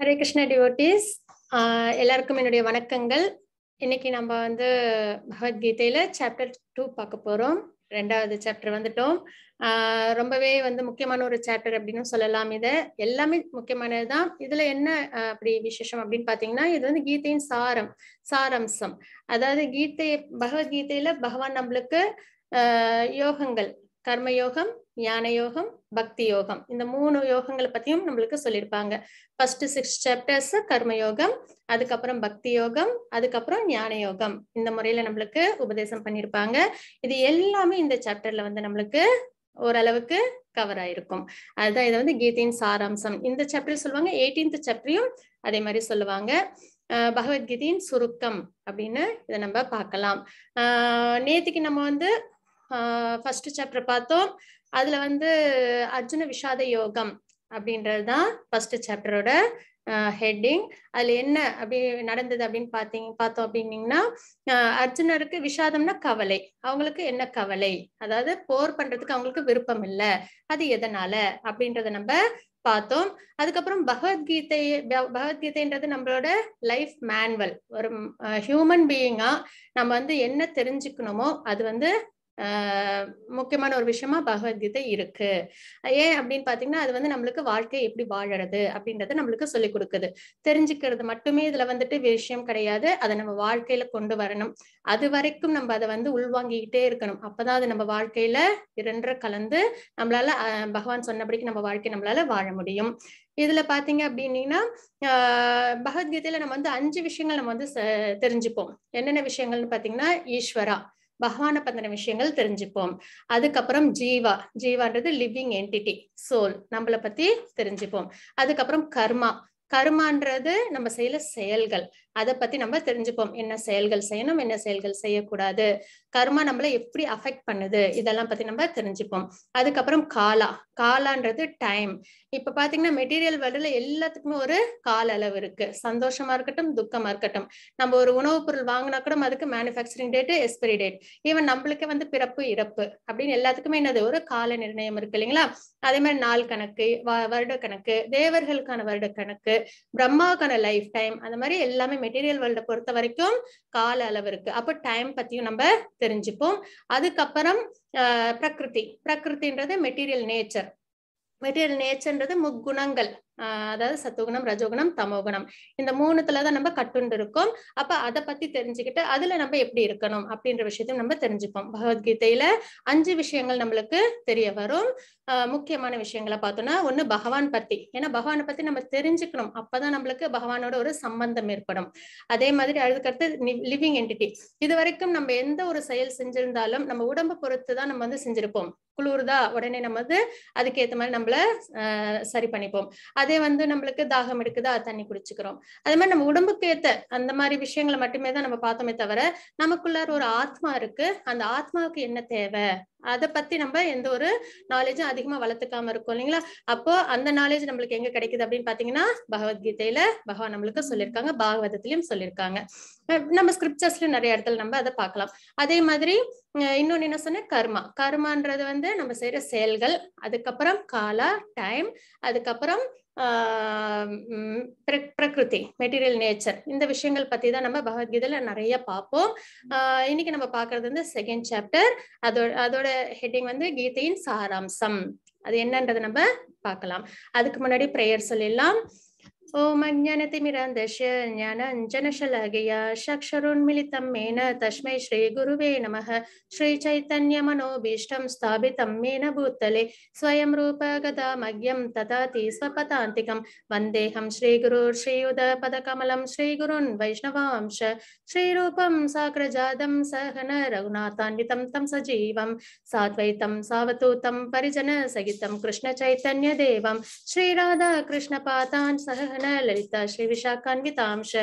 Hare Krishna devotees எல்லாருக்கும் என்னுடைய வணக்கங்கள் இன்னைக்கு நம்ம வந்து பகவத்கீதையில சாப்டர் டூ பார்க்க போறோம் ரெண்டாவது சாப்டர் வந்துட்டோம் ரொம்பவே வந்து முக்கியமான ஒரு சாப்டர் அப்படின்னு சொல்லலாம் இதை எல்லாமே முக்கியமானதுதான் இதுல என்ன அப்படி விசேஷம் அப்படின்னு பாத்தீங்கன்னா இது வந்து கீதையின் சாரம் சாரம்சம் அதாவது கீதை பகவத்கீதையில பகவான் நம்மளுக்கு யோகங்கள் கர்மயோகம் ஞான யோகம் பக்தி யோகம் இந்த மூணு யோகங்களை பத்தியும் நம்மளுக்கு சொல்லியிருப்பாங்க ஃபர்ஸ்ட் சிக்ஸ் சாப்டர்ஸ் கர்ம யோகம் அதுக்கப்புறம் பக்தி யோகம் அதுக்கப்புறம் ஞான யோகம் இந்த முறையில நம்மளுக்கு உபதேசம் பண்ணியிருப்பாங்க இது எல்லாமே இந்த சாப்டர்ல வந்து நம்மளுக்கு ஓரளவுக்கு கவர் ஆயிருக்கும் அதுதான் இதை வந்து கீதையின் சாராம்சம் இந்த சாப்டர் சொல்லுவாங்க எயிட்டீன்த் சாப்டரையும் அதே மாதிரி சொல்லுவாங்க பகவத்கீதையின் சுருக்கம் அப்படின்னு இதை நம்ம பார்க்கலாம் நேத்துக்கு நம்ம வந்து ஃபர்ஸ்ட் சாப்டர் பார்த்தோம் அதுல வந்து அர்ஜுன விஷாத யோகம் அப்படின்றதுதான் ஃபர்ஸ்ட் சாப்டரோட ஹெட்டிங் அதுல என்ன அப்படி நடந்தது அப்படின்னு பார்த்தீங்க பார்த்தோம் அப்படின்னீங்கன்னா அர்ஜுனருக்கு விஷாதம்னா கவலை அவங்களுக்கு என்ன கவலை அதாவது போர் பண்றதுக்கு அவங்களுக்கு விருப்பம் இல்லை அது எதனால அப்படின்றத நம்ம பார்த்தோம் அதுக்கப்புறம் பகவத்கீதை பகவத்கீதைன்றது நம்மளோட லைஃப் மேனுவல் ஒரு ஹியூமன் பீயிங்கா நம்ம வந்து என்ன தெரிஞ்சுக்கணுமோ அது வந்து முக்கியமான ஒரு விஷயமா பகவத்கீதை இருக்கு ஏன் அப்படின்னு பாத்தீங்கன்னா அது வந்து நம்மளுக்கு வாழ்க்கை எப்படி வாழறது அப்படின்றத நம்மளுக்கு சொல்லி கொடுக்குது தெரிஞ்சுக்கிறது மட்டுமே இதுல வந்துட்டு விஷயம் கிடையாது அதை நம்ம வாழ்க்கையில கொண்டு வரணும் அது வரைக்கும் நம்ம அதை வந்து உள்வாங்கிக்கிட்டே இருக்கணும் அப்பதான் அது நம்ம வாழ்க்கையில இரண்டு கலந்து நம்மளால பகவான் சொன்னபடிக்கு நம்ம வாழ்க்கை நம்மளால வாழ முடியும் இதுல பாத்தீங்க அப்படின்னீங்கன்னா பகவத்கீதையில நம்ம வந்து அஞ்சு விஷயங்கள் நம்ம வந்து தெரிஞ்சுப்போம் என்னென்ன விஷயங்கள்னு பாத்தீங்கன்னா ஈஸ்வரா பகவானை பத்தின விஷயங்கள் தெரிஞ்சுப்போம் அதுக்கப்புறம் ஜீவா ஜீவான்றது லிவிங் என்டிட்டி சோல் நம்மளை பத்தி தெரிஞ்சுப்போம் அதுக்கப்புறம் கர்மா கர்மான்றது நம்ம செய்யற செயல்கள் அதை பத்தி நம்ம தெரிஞ்சுப்போம் என்ன செயல்கள் செய்யணும் என்ன செயல்கள் செய்யக்கூடாது கர்மா நம்மளை எப்படி அஃபெக்ட் பண்ணுது இதெல்லாம் பத்தி நம்ம தெரிஞ்சுப்போம் அதுக்கப்புறம் காலா காலான்றது டைம் இப்ப பாத்தீங்கன்னா மெட்டீரியல் வேர்ல்டுல எல்லாத்துக்குமே ஒரு கால அளவு இருக்கு சந்தோஷமா இருக்கட்டும் துக்கமா இருக்கட்டும் நம்ம ஒரு உணவுப் பொருள் வாங்கினா கூட அதுக்கு manufacturing date expiry date even நம்மளுக்கே வந்து பிறப்பு இறப்பு அப்படின்னு எல்லாத்துக்குமே என்னது ஒரு கால நிர்ணயம் இருக்கு இல்லைங்களா அதே மாதிரி நாள் கணக்கு வருட கணக்கு தேவர்களுக்கான வருட கணக்கு பிரம்மாவுக்கான லைஃப் டைம் அந்த மாதிரி எல்லாமே மெட்டீரியல் வேர்ல்ட பொறுத்த வரைக்கும் கால அளவு இருக்கு அப்போ டைம் பத்தியும் நம்ம தெரிஞ்சுப்போம் அதுக்கப்புறம் பிரகிருதி பிரகிருதின்றது மெட்டீரியல் நேச்சர் மெட்டீரியல் நேச்சர்ன்றது முக்குணங்கள் அதாவது சத்துவகுணம் ரஜோகுணம் தமோகுணம் இந்த மூணுத்துலதான் நம்ம கட்டுண்டு இருக்கோம் அப்ப அதை பத்தி தெரிஞ்சுக்கிட்டு அதுல நம்ம எப்படி இருக்கணும் அப்படின்ற விஷயத்தையும் நம்ம தெரிஞ்சுப்போம் பகவத்கீதையில அஞ்சு விஷயங்கள் நம்மளுக்கு தெரிய வரும் முக்கியமான விஷயங்களை பார்த்தோம்னா ஒண்ணு பகவான் பத்தி ஏன்னா பகவானை பத்தி நம்ம தெரிஞ்சுக்கணும் அப்பதான் நம்மளுக்கு பகவானோட ஒரு சம்பந்தம் ஏற்படும் அதே மாதிரி அழுதுக்கிறது லிவிங் என்டிட்டி இது வரைக்கும் நம்ம எந்த ஒரு செயல் செஞ்சிருந்தாலும் நம்ம உடம்பு பொறுத்து தான் நம்ம வந்து செஞ்சிருப்போம் குளிர்தா உடனே நம்ம வந்து அதுக்கேற்ற மாதிரி நம்மள சரி பண்ணிப்போம் அது அதே வந்து நம்மளுக்கு தாகம் எடுக்குதா தண்ணி குடிச்சுக்கிறோம் அது மாதிரி நம்ம உடம்புக்கு ஏத்த அந்த மாதிரி விஷயங்களை மட்டுமே தான் நம்ம பார்த்தோமே தவிர நமக்குள்ளார ஒரு ஆத்மா இருக்கு அந்த ஆத்மாவுக்கு என்ன தேவை அதை பத்தி நம்ம எந்த ஒரு நாலேஜும் அதிகமா வளர்த்துக்காம இருக்கும் இல்லைங்களா அப்போ அந்த நாலேஜ் நம்மளுக்கு எங்க கிடைக்குது அப்படின்னு பாத்தீங்கன்னா பகவத்கீதையில பகவான் நம்மளுக்கு சொல்லியிருக்காங்க பாகவதத்திலயும் சொல்லியிருக்காங்க நம்ம ஸ்கிரிப்சர்ஸ்ல நிறைய இடத்துல நம்ம அதை பார்க்கலாம் அதே மாதிரி இன்னொன்னு என்ன சொன்ன கர்மா கர்மான்றது வந்து நம்ம செய்யற செயல்கள் அதுக்கப்புறம் காலா டைம் அதுக்கப்புறம் பிரகிருதி மெட்டீரியல் நேச்சர் இந்த விஷயங்கள் பத்தி தான் நம்ம பகவத்கீதையில நிறைய பார்ப்போம் இன்னைக்கு நம்ம பாக்குறது வந்து செகண்ட் சாப்டர் அதோட அதோட ஹெட்டிங் வந்து கீதையின் சாராம்சம் அது என்னன்றதை நம்ம பார்க்கலாம் அதுக்கு முன்னாடி ப்ரேயர் சொல்லிடலாம் ॐ अज्ञानतिमिरान्धस्य ज्ञानाञ्जनशलाघया शक्षरोन्मिलितं मेन तस्मै श्रीगुरुवे नमः श्रीचैतन्यमनोभीष्टं स्थापितं मेन भूतले स्वयं रूपगदामज्ञं तदाति स्वपदान्तिकं वन्देऽहं श्रीगुरुर्श्रीयुधपदकमलं श्रीगुरुन् वैष्णवांश श्रीरूपं साग्रजातं सहन रघुनाथान्वितं तं सजीवं साद्वैतं सावतूतं श्रीराधा कृष्णचैतन्यदेवं श्रीराधाकृष्णपादान् सह सहन ललिता श्री विशाखान्वितांश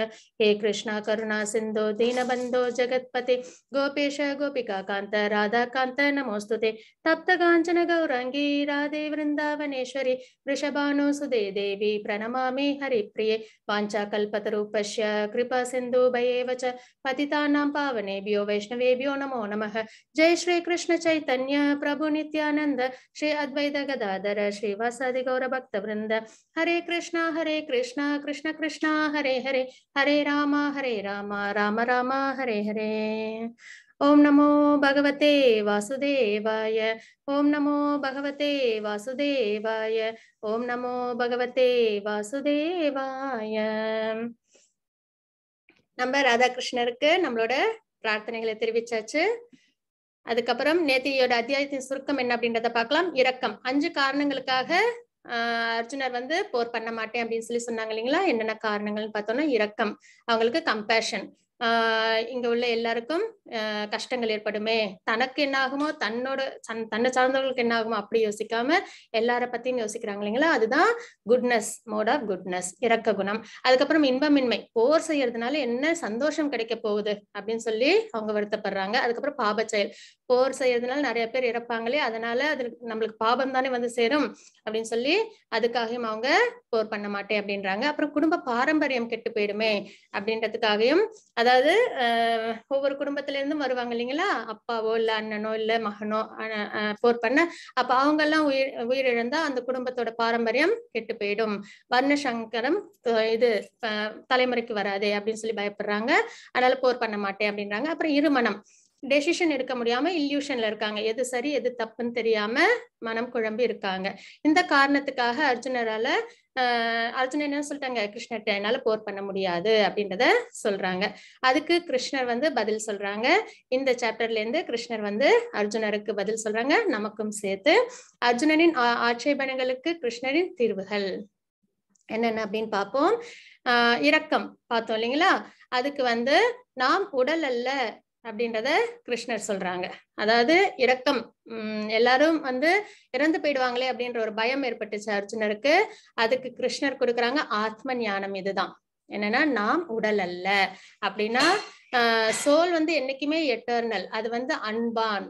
हे कृष्ण करुणा सिंधु दीनबंधो जगत्पति गोपेश गोपिका कांत राधा कांत नमोस्तुते तप्त कांचन गौरांगी राधे वृंदावनेश्वरी वृषभानु सुदे देवी प्रणमा हरिप्रिये वाञ्छाकल्पतरुपश्य कृपा सिंधु भयेव च पतितानां पावनेभ्यो वैष्णवेभ्यो नमो नमः जय श्री कृष्ण चैतन्य प्रभु नित्यानंद श्री अद्वैत गदाधर श्रीवासादि गौर हरे कृष्णा हरे कृष्ण கிருஷ்ணா கிருஷ்ண கிருஷ்ணா ஹரே ஹரே ஹரே ராமா ஹரே ராமா ராம ராமா ஹரே ஹரே ஓம் நமோ பகவதே வாசுதேவாய ஓம் நமோ பகவதே வாசுதேவாய ஓம் நமோ பகவதே வாசுதேவாய நம்ம ராதாகிருஷ்ணருக்கு நம்மளோட பிரார்த்தனைகளை தெரிவிச்சாச்சு அதுக்கப்புறம் நேத்தியோட அத்தியாயத்தின் சுருக்கம் என்ன அப்படின்றத பார்க்கலாம் இரக்கம் அஞ்சு காரணங்களுக்காக அர்ஜுனர் வந்து போர் பண்ண மாட்டேன் அப்படின்னு சொல்லி சொன்னாங்க இல்லைங்களா என்னென்ன காரணங்கள்னு பார்த்தோம்னா இரக்கம் அவங்களுக்கு கம்பேஷன் இங்க உள்ள எல்லாருக்கும் கஷ்டங்கள் ஏற்படுமே தனக்கு என்ன ஆகுமோ தன்னோட தன்னை சார்ந்தவர்களுக்கு என்ன ஆகுமோ அப்படி யோசிக்காம எல்லார பத்தியும் யோசிக்கிறாங்க இல்லைங்களா அதுதான் குட்னஸ் மோட் ஆஃப் குட்னஸ் இறக்க குணம் அதுக்கப்புறம் இன்பமின்மை போர் செய்யறதுனால என்ன சந்தோஷம் கிடைக்க போகுது அப்படின்னு சொல்லி அவங்க வருத்தப்படுறாங்க அதுக்கப்புறம் பாப செயல் போர் செய்யறதுனால நிறைய பேர் இறப்பாங்களே அதனால அது நம்மளுக்கு பாபம் தானே வந்து சேரும் அப்படின்னு சொல்லி அதுக்காகவும் அவங்க போர் பண்ண மாட்டேன் அப்படின்றாங்க அப்புறம் குடும்ப பாரம்பரியம் கெட்டு போயிடுமே அப்படின்றதுக்காகவும் அதாவது ஒவ்வொரு குடும்பத்துல இருந்தும் வருவாங்க இல்லைங்களா அப்பாவோ இல்ல அண்ணனோ இல்ல மகனோ போர் பண்ண அப்ப அவங்க எல்லாம் உயிர் உயிரிழந்தா அந்த குடும்பத்தோட பாரம்பரியம் கெட்டு போயிடும் வர்ண சங்கரம் இது தலைமுறைக்கு வராதே அப்படின்னு சொல்லி பயப்படுறாங்க அதனால போர் பண்ண மாட்டேன் அப்படின்றாங்க அப்புறம் இருமணம் டெசிஷன் எடுக்க முடியாம இல்யூஷன்ல இருக்காங்க எது சரி எது தப்புன்னு தெரியாம மனம் குழம்பி இருக்காங்க இந்த காரணத்துக்காக அர்ஜுனரால அர்ஜுனன் என்ன சொல்லிட்டாங்க கிருஷ்ணர்கிட்ட என்னால போர் பண்ண முடியாது அப்படின்றத சொல்றாங்க அதுக்கு கிருஷ்ணர் வந்து பதில் சொல்றாங்க இந்த சாப்டர்ல இருந்து கிருஷ்ணர் வந்து அர்ஜுனருக்கு பதில் சொல்றாங்க நமக்கும் சேர்த்து அர்ஜுனனின் ஆட்சேபனைகளுக்கு கிருஷ்ணரின் தீர்வுகள் என்னென்ன அப்படின்னு பார்ப்போம் ஆஹ் இரக்கம் பார்த்தோம் இல்லைங்களா அதுக்கு வந்து நாம் உடல் அல்ல அப்படின்றத கிருஷ்ணர் சொல்றாங்க அதாவது இரக்கம் உம் எல்லாரும் வந்து இறந்து போயிடுவாங்களே அப்படின்ற ஒரு பயம் ஏற்பட்டுச்சு அர்ஜுனருக்கு அதுக்கு கிருஷ்ணர் கொடுக்குறாங்க ஆத்ம ஞானம் இதுதான் என்னன்னா நாம் உடல் அல்ல அப்படின்னா சோல் வந்து என்னைக்குமே எட்டர்னல் அது வந்து அன்பான்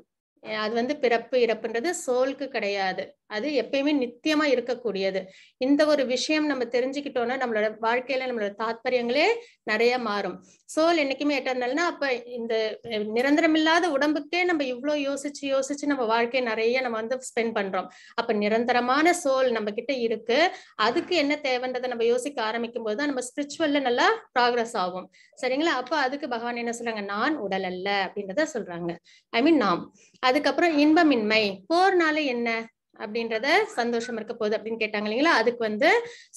அது வந்து பிறப்பு இறப்புன்றது சோலுக்கு கிடையாது அது எப்பயுமே நித்தியமா இருக்கக்கூடியது இந்த ஒரு விஷயம் நம்ம தெரிஞ்சுக்கிட்டோம்னா நம்மளோட வாழ்க்கையில நம்மளோட தாத்பரியங்களே நிறைய மாறும் சோல் என்னைக்குமே எட்டர்னல்னா அப்ப இந்த நிரந்தரமில்லாத உடம்புக்கே நம்ம இவ்வளவு யோசிச்சு யோசிச்சு நம்ம வாழ்க்கையை நிறைய நம்ம வந்து ஸ்பெண்ட் பண்றோம் அப்ப நிரந்தரமான சோல் நம்ம கிட்ட இருக்கு அதுக்கு என்ன தேவைன்றதை நம்ம யோசிக்க ஆரம்பிக்கும் போதுதான் தான் நம்ம ஸ்பிரிச்சுவல்ல நல்லா ப்ராக்ரஸ் ஆகும் சரிங்களா அப்ப அதுக்கு பகவான் என்ன சொல்றாங்க நான் உடல் அல்ல அப்படின்றத சொல்றாங்க ஐ மீன் நாம் அதுக்கப்புறம் இன்பமின்மை போர்னால என்ன அப்படின்றத சந்தோஷம் இருக்க போகுது அப்படின்னு கேட்டாங்க இல்லைங்களா அதுக்கு வந்து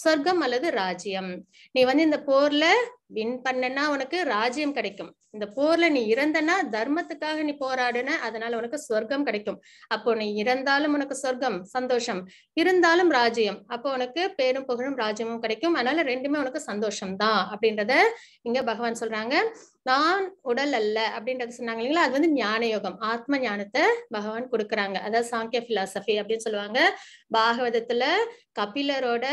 சொர்க்கம் அல்லது ராஜ்யம் நீ வந்து இந்த போர்ல வின் பண்ணனா உனக்கு ராஜ்யம் கிடைக்கும் இந்த போர்ல நீ இறந்தனா தர்மத்துக்காக நீ போராடுன அதனால உனக்கு சொர்க்கம் கிடைக்கும் அப்போ நீ இறந்தாலும் உனக்கு சொர்க்கம் சந்தோஷம் இருந்தாலும் ராஜ்யம் அப்போ உனக்கு பேரும் புகழும் ராஜ்யமும் கிடைக்கும் அதனால ரெண்டுமே உனக்கு சந்தோஷம் தான் அப்படின்றத இங்க பகவான் சொல்றாங்க நான் உடல் அல்ல அப்படின்றது சொன்னாங்க இல்லைங்களா அது வந்து ஞான யோகம் ஆத்ம ஞானத்தை பகவான் கொடுக்குறாங்க அதான் சாங்கிய பிலாசபி அப்படின்னு சொல்லுவாங்க பாகவதத்துல கபிலரோட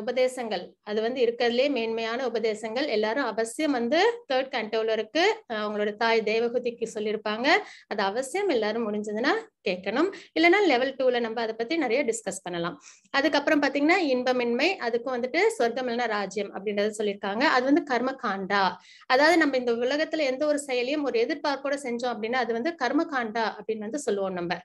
உபதேசங்கள் அது வந்து இருக்கிறதுலே மேன்மையான உபதேசங்கள் எல்லாரும் அவசியம் வந்து தேர்ட் கண்டோலருக்கு அவங்களோட தாய் தேவகுதிக்கு சொல்லியிருப்பாங்க அது அவசியம் எல்லாரும் முடிஞ்சதுன்னா கேட்கணும் இல்லைன்னா லெவல் டூல நம்ம அதை பத்தி நிறைய டிஸ்கஸ் பண்ணலாம் அதுக்கப்புறம் பாத்தீங்கன்னா இன்பமின்மை அதுக்கும் வந்துட்டு சொர்க்கம் ராஜ்யம் அப்படின்றத சொல்லியிருக்காங்க அது வந்து கர்ம காண்டா அதாவது நம்ம இந்த உலகத்துல எந்த ஒரு செயலையும் ஒரு எதிர்பார்ப்போட செஞ்சோம் அப்படின்னா அது வந்து கர்ம காண்டா அப்படின்னு வந்து சொல்லுவோம் நம்ம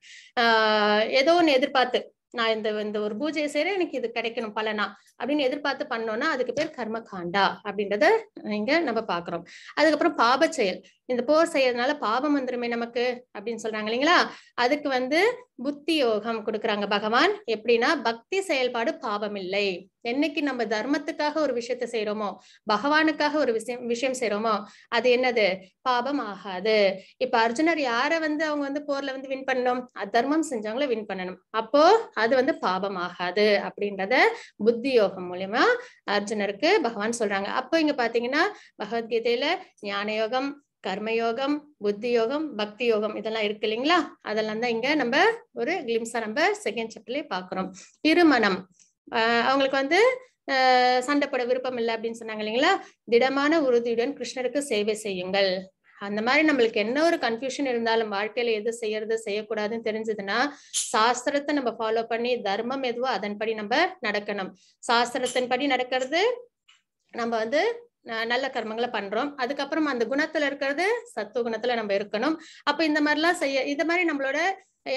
ஆஹ் ஏதோ ஒன்னு எதிர்பார்த்து நான் இந்த இந்த ஒரு பூஜையை செய்யற எனக்கு இது கிடைக்கணும் பலனா அப்படின்னு எதிர்பார்த்து பண்ணோம்னா அதுக்கு பேர் கர்ம காண்டா அப்படின்றத நீங்க நம்ம பாக்குறோம் அதுக்கப்புறம் பாப செயல் இந்த போர் செய்யறதுனால பாபம் வந்துருமே நமக்கு அப்படின்னு சொல்றாங்க இல்லைங்களா அதுக்கு வந்து புத்தி யோகம் கொடுக்குறாங்க பகவான் எப்படின்னா பக்தி செயல்பாடு பாபம் இல்லை என்னைக்கு நம்ம தர்மத்துக்காக ஒரு விஷயத்த செய்யறோமோ பகவானுக்காக ஒரு விஷயம் விஷயம் செய்யறோமோ அது என்னது பாபம் ஆகாது இப்ப அர்ஜுனர் யார வந்து அவங்க வந்து போர்ல வந்து வின் பண்ணணும் தர்மம் செஞ்சவங்கள வின் பண்ணணும் அப்போ அது வந்து பாபம் ஆகாது அப்படின்றத புத்தி யோகம் மூலியமா அர்ஜுனருக்கு பகவான் சொல்றாங்க அப்போ இங்க பாத்தீங்கன்னா பகவத்கீதையில ஞான யோகம் கர்மயோகம் புத்தி யோகம் பக்தி யோகம் இதெல்லாம் இருக்கு இல்லைங்களா அதெல்லாம் தான் இங்க நம்ம ஒரு கிளிம்ஸா நம்ம செகண்ட் சாப்டர்லயே பாக்குறோம் திருமணம் அவங்களுக்கு வந்து சண்டைப்பட விருப்பம் இல்லை அப்படின்னு சொன்னாங்க இல்லைங்களா திடமான உறுதியுடன் கிருஷ்ணருக்கு சேவை செய்யுங்கள் அந்த மாதிரி நம்மளுக்கு என்ன ஒரு கன்ஃபியூஷன் இருந்தாலும் வாழ்க்கையில எது செய்யறது செய்யக்கூடாதுன்னு தெரிஞ்சதுன்னா சாஸ்திரத்தை நம்ம ஃபாலோ பண்ணி தர்மம் எதுவோ அதன்படி நம்ம நடக்கணும் சாஸ்திரத்தின் படி நடக்கிறது நம்ம வந்து நல்ல கர்மங்களை பண்றோம் அதுக்கப்புறம் அந்த குணத்துல இருக்கிறது சத்துவ குணத்துல நம்ம இருக்கணும் அப்ப இந்த மாதிரிலாம் செய்ய இந்த மாதிரி நம்மளோட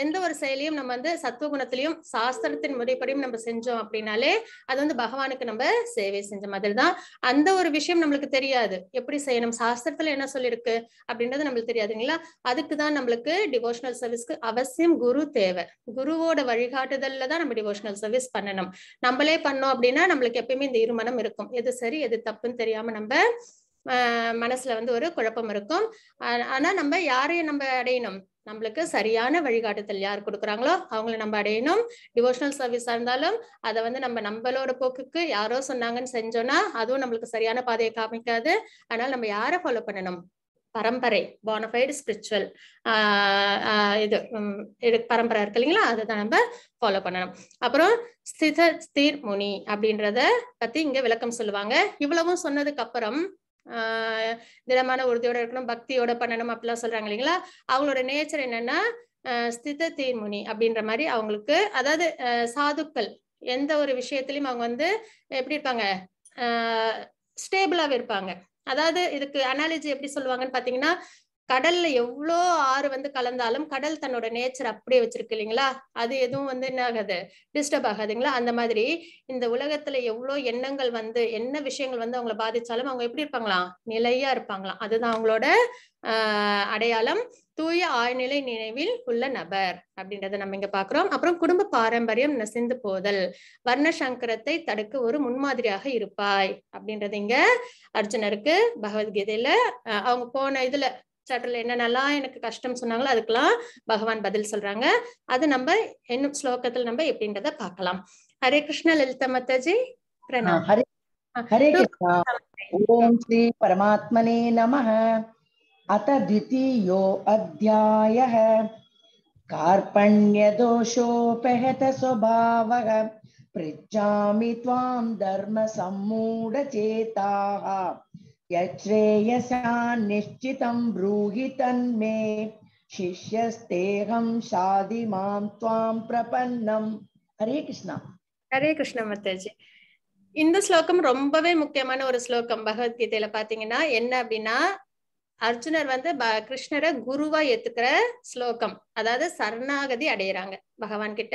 எந்த ஒரு செயலையும் நம்ம வந்து சத்துவ குணத்திலையும் சாஸ்திரத்தின் முறைப்படியும் நம்ம செஞ்சோம் அப்படின்னாலே அது வந்து பகவானுக்கு நம்ம சேவை செஞ்ச மாதிரி தான் அந்த ஒரு விஷயம் நம்மளுக்கு தெரியாது எப்படி செய்யணும் சாஸ்திரத்துல என்ன சொல்லியிருக்கு அப்படின்றது நம்மளுக்கு தெரியாதுங்களா அதுக்கு தான் நம்மளுக்கு டிவோஷனல் சர்வீஸ்க்கு அவசியம் குரு தேவை குருவோட வழிகாட்டுதல்ல தான் நம்ம டிவோஷனல் சர்வீஸ் பண்ணணும் நம்மளே பண்ணோம் அப்படின்னா நம்மளுக்கு எப்பயுமே இந்த இருமனம் இருக்கும் எது சரி எது தப்புன்னு தெரியாம நம்ம மனசுல வந்து ஒரு குழப்பம் இருக்கும் ஆனா நம்ம யாரையும் நம்ம அடையணும் நம்மளுக்கு சரியான வழிகாட்டுதல் யார் கொடுக்குறாங்களோ அவங்கள நம்ம அடையணும் டிவோஷனல் சர்வீஸாக இருந்தாலும் அதை வந்து நம்ம நம்மளோட போக்குக்கு யாரோ சொன்னாங்கன்னு செஞ்சோம்னா அதுவும் நம்மளுக்கு சரியான பாதையை காமிக்காது அதனால நம்ம யாரை ஃபாலோ பண்ணணும் பரம்பரை போனஃபைடு ஸ்பிரிச்சுவல் இது இது பரம்பரை இருக்கு இல்லைங்களா அதை தான் நம்ம ஃபாலோ பண்ணணும் அப்புறம் ஸ்தித ஸ்தீர் முனி அப்படின்றத பற்றி இங்கே விளக்கம் சொல்லுவாங்க இவ்வளவும் சொன்னதுக்கு அப்புறம் திடமான உறுதியோட இருக்கணும் பக்தியோட பண்ணணும் அப்படிலாம் சொல்றாங்க இல்லைங்களா அவங்களோட நேச்சர் என்னன்னா ஸ்தித தீர்முனி அப்படின்ற மாதிரி அவங்களுக்கு அதாவது சாதுக்கள் எந்த ஒரு விஷயத்திலையும் அவங்க வந்து எப்படி இருப்பாங்க ஸ்டேபிளாவே இருப்பாங்க அதாவது இதுக்கு அனாலஜி எப்படி சொல்லுவாங்கன்னு பாத்தீங்கன்னா கடல்ல எவ்வளோ ஆறு வந்து கலந்தாலும் கடல் தன்னோட நேச்சர் அப்படியே வச்சிருக்கு இல்லைங்களா அது எதுவும் வந்து என்ன ஆகாது டிஸ்டர்ப் ஆகாதுங்களா அந்த மாதிரி இந்த உலகத்துல எவ்வளோ எண்ணங்கள் வந்து என்ன விஷயங்கள் வந்து அவங்களை பாதிச்சாலும் அவங்க எப்படி இருப்பாங்களாம் நிலையா இருப்பாங்களாம் அதுதான் அவங்களோட ஆஹ் அடையாளம் தூய ஆழ்நிலை நினைவில் உள்ள நபர் அப்படின்றத நம்ம இங்க பாக்குறோம் அப்புறம் குடும்ப பாரம்பரியம் நசிந்து போதல் வர்ண சங்கரத்தை தடுக்க ஒரு முன்மாதிரியாக இருப்பாய் அப்படின்றது இங்க அர்ஜுனருக்கு பகவத்கீதையில அவங்க போன இதுல சாப்டர்ல என்னென்னலாம் எனக்கு கஷ்டம் சொன்னாங்களோ அதுக்கெல்லாம் பகவான் பதில் சொல்றாங்க அது நம்ம இன்னும் ஸ்லோகத்துல நம்ம எப்படின்றத பார்க்கலாம் ஹரே கிருஷ்ண லலிதா மத்தாஜி பிரணாம் ஹரே கிருஷ்ணா ஓம் ஸ்ரீ பரமாத்மனே நம அத அத்தியாய द्वितीयो अध्यायः कार्पण्यदोषोपहत स्वभावः தர்ம சம்மூட धर्मसम्मूढचेताः यच्छ्रेयसान् निश्चितं ब्रूहि तन्मे சாதி மாம் துவாம் பிரபன்னம் प्रपन्नं ஹரே கிருஷ்ணா ஹரே கிருஷ்ணா மத்தாஜி இந்த ஸ்லோகம் ரொம்பவே முக்கியமான ஒரு ஸ்லோகம் பகவத்கீதையில பாத்தீங்கன்னா என்ன அப்படின்னா அர்ஜுனர் வந்து கிருஷ்ணரை குருவா ஏத்துக்கிற ஸ்லோகம் அதாவது சரணாகதி அடையிறாங்க பகவான் கிட்ட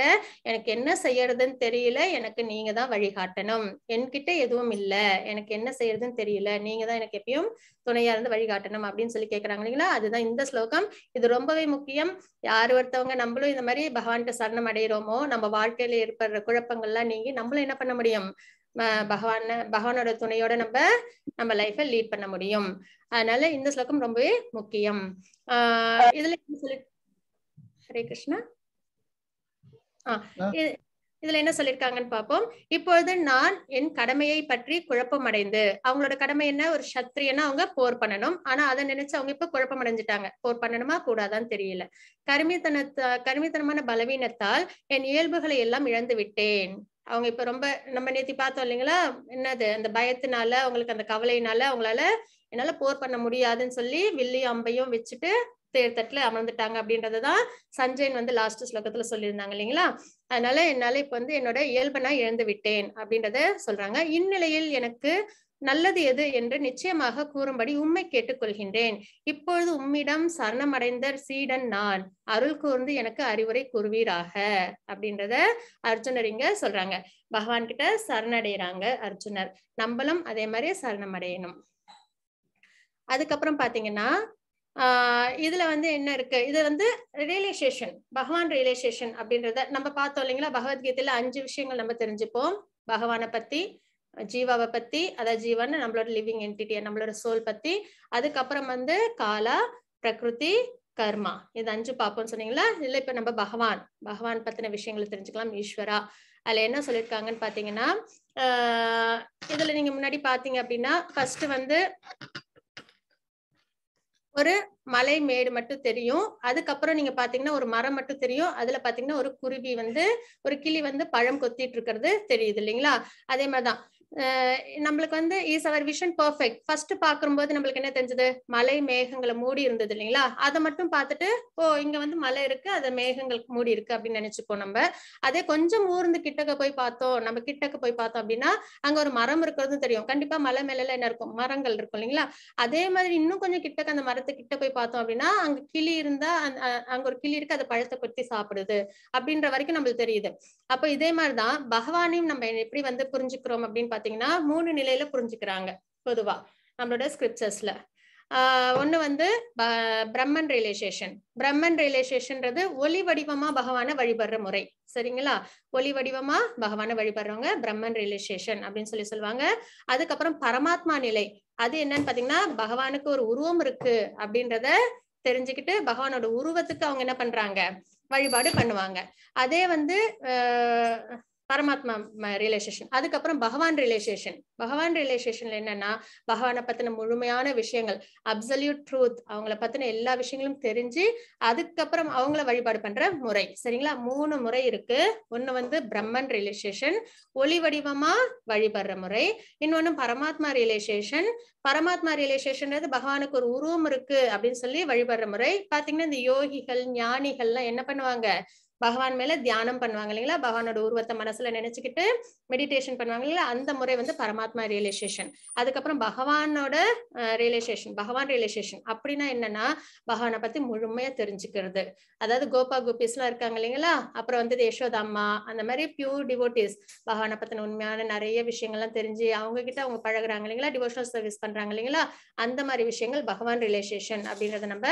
எனக்கு என்ன செய்யறதுன்னு தெரியல எனக்கு நீங்க தான் வழிகாட்டணும் என்கிட்ட எதுவும் இல்ல எனக்கு என்ன செய்யறதுன்னு தெரியல நீங்க தான் எனக்கு எப்பயும் துணையா இருந்து வழிகாட்டணும் அப்படின்னு சொல்லி கேக்குறாங்க இல்லைங்களா அதுதான் இந்த ஸ்லோகம் இது ரொம்பவே முக்கியம் யார் ஒருத்தவங்க நம்மளும் இந்த மாதிரி பகவான்கிட்ட சரணம் அடையிறோமோ நம்ம வாழ்க்கையில ஏற்படுற குழப்பங்கள்லாம் நீங்க நம்மளும் என்ன பண்ண முடியும் பகவான பகவானோட துணையோட நம்ம நம்ம லைஃப லீட் பண்ண முடியும் அதனால இந்த ஸ்லோகம் ரொம்பவே முக்கியம் ஆஹ் இதுல சொல்லி ஹரே கிருஷ்ணா ஆஹ் இதுல என்ன சொல்லிருக்காங்கன்னு பாப்போம் இப்பொழுது நான் என் கடமையை பற்றி குழப்பம் அடைந்து அவங்களோட கடமை என்ன ஒரு சத்திரியனா அவங்க போர் பண்ணணும் ஆனா அதை நினைச்சு அவங்க இப்ப குழப்பம் அடைஞ்சிட்டாங்க போர் பண்ணணுமா கூடாதான்னு தெரியல கருமித்தனத்த கருமித்தனமான பலவீனத்தால் என் இயல்புகளை எல்லாம் இழந்து விட்டேன் அவங்க இப்ப ரொம்ப நம்ம நேத்தி பார்த்தோம் இல்லைங்களா என்னது அந்த பயத்தினால அவங்களுக்கு அந்த கவலையினால அவங்களால என்னால போர் பண்ண முடியாதுன்னு சொல்லி வில்லி அம்பையும் வச்சுட்டு தேர்தட்டுல அமர்ந்துட்டாங்க அப்படின்றதுதான் சஞ்சயன் வந்து லாஸ்ட் ஸ்லோகத்துல சொல்லியிருந்தாங்க இல்லைங்களா அதனால என்னால இப்ப வந்து என்னோட இயல்பனா இழந்து விட்டேன் அப்படின்றத சொல்றாங்க இந்நிலையில் எனக்கு நல்லது எது என்று நிச்சயமாக கூறும்படி உம்மை கேட்டுக்கொள்கின்றேன் இப்பொழுது உம்மிடம் சரணமடைந்த சீடன் நான் அருள் கூர்ந்து எனக்கு அறிவுரை கூறுவீராக அப்படின்றத அர்ஜுனர் இங்க சொல்றாங்க பகவான் கிட்ட சரணடைகிறாங்க அர்ஜுனர் நம்மளும் அதே மாதிரி சரணமடையணும் அதுக்கப்புறம் பாத்தீங்கன்னா ஆஹ் இதுல வந்து என்ன இருக்கு இது வந்து ரியலைசேஷன் பகவான் ரியலைசேஷன் அப்படின்றத நம்ம பார்த்தோம் இல்லைங்களா பகவத்கீதையில அஞ்சு விஷயங்கள் நம்ம தெரிஞ்சுப்போம் பகவானை பத்தி ஜீவாவை பத்தி அதாவது ஜீவன் நம்மளோட லிவிங் என்டிட்டியை நம்மளோட சோல் பத்தி அதுக்கப்புறம் வந்து காலா பிரகிருதி கர்மா இது அஞ்சு பார்ப்போம்னு சொன்னீங்களா இல்ல இப்ப நம்ம பகவான் பகவான் பத்தின விஷயங்களை தெரிஞ்சுக்கலாம் ஈஸ்வரா அதுல என்ன சொல்லியிருக்காங்கன்னு பாத்தீங்கன்னா இதுல நீங்க முன்னாடி பாத்தீங்க அப்படின்னா ஃபர்ஸ்ட் வந்து ஒரு மலை மேடு மட்டும் தெரியும் அதுக்கப்புறம் நீங்க பாத்தீங்கன்னா ஒரு மரம் மட்டும் தெரியும் அதுல பாத்தீங்கன்னா ஒரு குருவி வந்து ஒரு கிளி வந்து பழம் கொத்திட்டு இருக்கிறது தெரியுது இல்லைங்களா அதே மாதிரிதான் நம்மளுக்கு வந்து is our vision perfect first பாக்கும்போது நம்மளுக்கு என்ன தெரிஞ்சது மலை மேகங்களை மூடி இருந்தது இல்லைங்களா அதை மட்டும் பார்த்துட்டு ஓ இங்க வந்து மலை இருக்கு அது மேகங்களுக்கு மூடி இருக்கு அப்படின்னு நினைச்சுப்போம் நம்ம அதே கொஞ்சம் ஊர்ந்து கிட்டக்க போய் பார்த்தோம் நம்ம கிட்டக்க போய் பார்த்தோம் அப்படின்னா அங்க ஒரு மரம் இருக்கிறது தெரியும் கண்டிப்பா மலை மேல என்ன இருக்கும் மரங்கள் இருக்கும் இல்லைங்களா அதே மாதிரி இன்னும் கொஞ்சம் கிட்டக்க அந்த மரத்தை கிட்ட போய் பார்த்தோம் அப்படின்னா அங்க கிளி இருந்தா அங்க ஒரு கிளி இருக்கு அதை பழத்தை கொத்தி சாப்பிடுது அப்படின்ற வரைக்கும் நம்மளுக்கு தெரியுது அப்போ இதே மாதிரிதான் பகவானையும் நம்ம எப்படி வந்து புரிஞ்சுக்கிறோம் அப்படின்னு பாத்தீங்கன்னா மூணு நிலையில புரிஞ்சுக்கிறாங்க பொதுவா நம்மளோட ஸ்கிரிப்சர்ஸ்ல ஒன்று வந்து பிரம்மன் ரியலைசேஷன் பிரம்மன் ரியலைசேஷன்றது ஒலி வடிவமா பகவானை வழிபடுற முறை சரிங்களா ஒலி வடிவமா பகவான வழிபடுறவங்க பிரம்மன் ரியலைசேஷன் அப்படின்னு சொல்லி சொல்லுவாங்க அதுக்கப்புறம் பரமாத்மா நிலை அது என்னன்னு பாத்தீங்கன்னா பகவானுக்கு ஒரு உருவம் இருக்கு அப்படின்றத தெரிஞ்சுக்கிட்டு பகவானோட உருவத்துக்கு அவங்க என்ன பண்றாங்க வழிபாடு பண்ணுவாங்க அதே வந்து பரமாத்மா ரிலேஷேஷன் அதுக்கப்புறம் பகவான் ரிலேஷேஷன் பகவான் ரிலேஷேஷன்ல என்னன்னா பகவானை பத்தின முழுமையான விஷயங்கள் அப்சல்யூட் ட்ரூத் அவங்கள பத்தின எல்லா விஷயங்களும் தெரிஞ்சு அதுக்கப்புறம் அவங்கள வழிபாடு பண்ற முறை சரிங்களா மூணு முறை இருக்கு ஒன்னு வந்து பிரம்மன் ரிலேஷேஷன் ஒளி வடிவமா வழிபடுற முறை இன்னொன்னு பரமாத்மா ரிலேஷேஷன் பரமாத்மா ரியலைசேஷன் பகவானுக்கு ஒரு உருவம் இருக்கு அப்படின்னு சொல்லி வழிபடுற முறை பாத்தீங்கன்னா இந்த யோகிகள் ஞானிகள்லாம் என்ன பண்ணுவாங்க பகவான் மேல தியானம் பண்ணுவாங்க இல்லைங்களா பகவானோட உருவத்தை மனசுல நினைச்சுக்கிட்டு மெடிடேஷன் பண்ணுவாங்க இல்லைங்களா அந்த முறை வந்து பரமாத்மா ரியலைசேஷன் அதுக்கப்புறம் பகவானோட ரியலைசேஷன் பகவான் ரியலைசேஷன் அப்படின்னா என்னன்னா பகவானை பத்தி முழுமையா தெரிஞ்சுக்கிறது அதாவது கோபா கோபிஸ் எல்லாம் இருக்காங்க இல்லைங்களா அப்புறம் வந்து யசோதா அம்மா அந்த மாதிரி பியூர் டிவோட்டிஸ் பகவானை பத்தின உண்மையான நிறைய விஷயங்கள்லாம் தெரிஞ்சு அவங்க கிட்ட அவங்க பழகுறாங்க இல்லைங்களா டிவோஷனல் சர்வீஸ் பண்றாங்க இல்லைங்களா அந்த மாதிரி விஷயங்கள் பகவான் ரிலேஷேஷன் அப்படின்றத நம்ம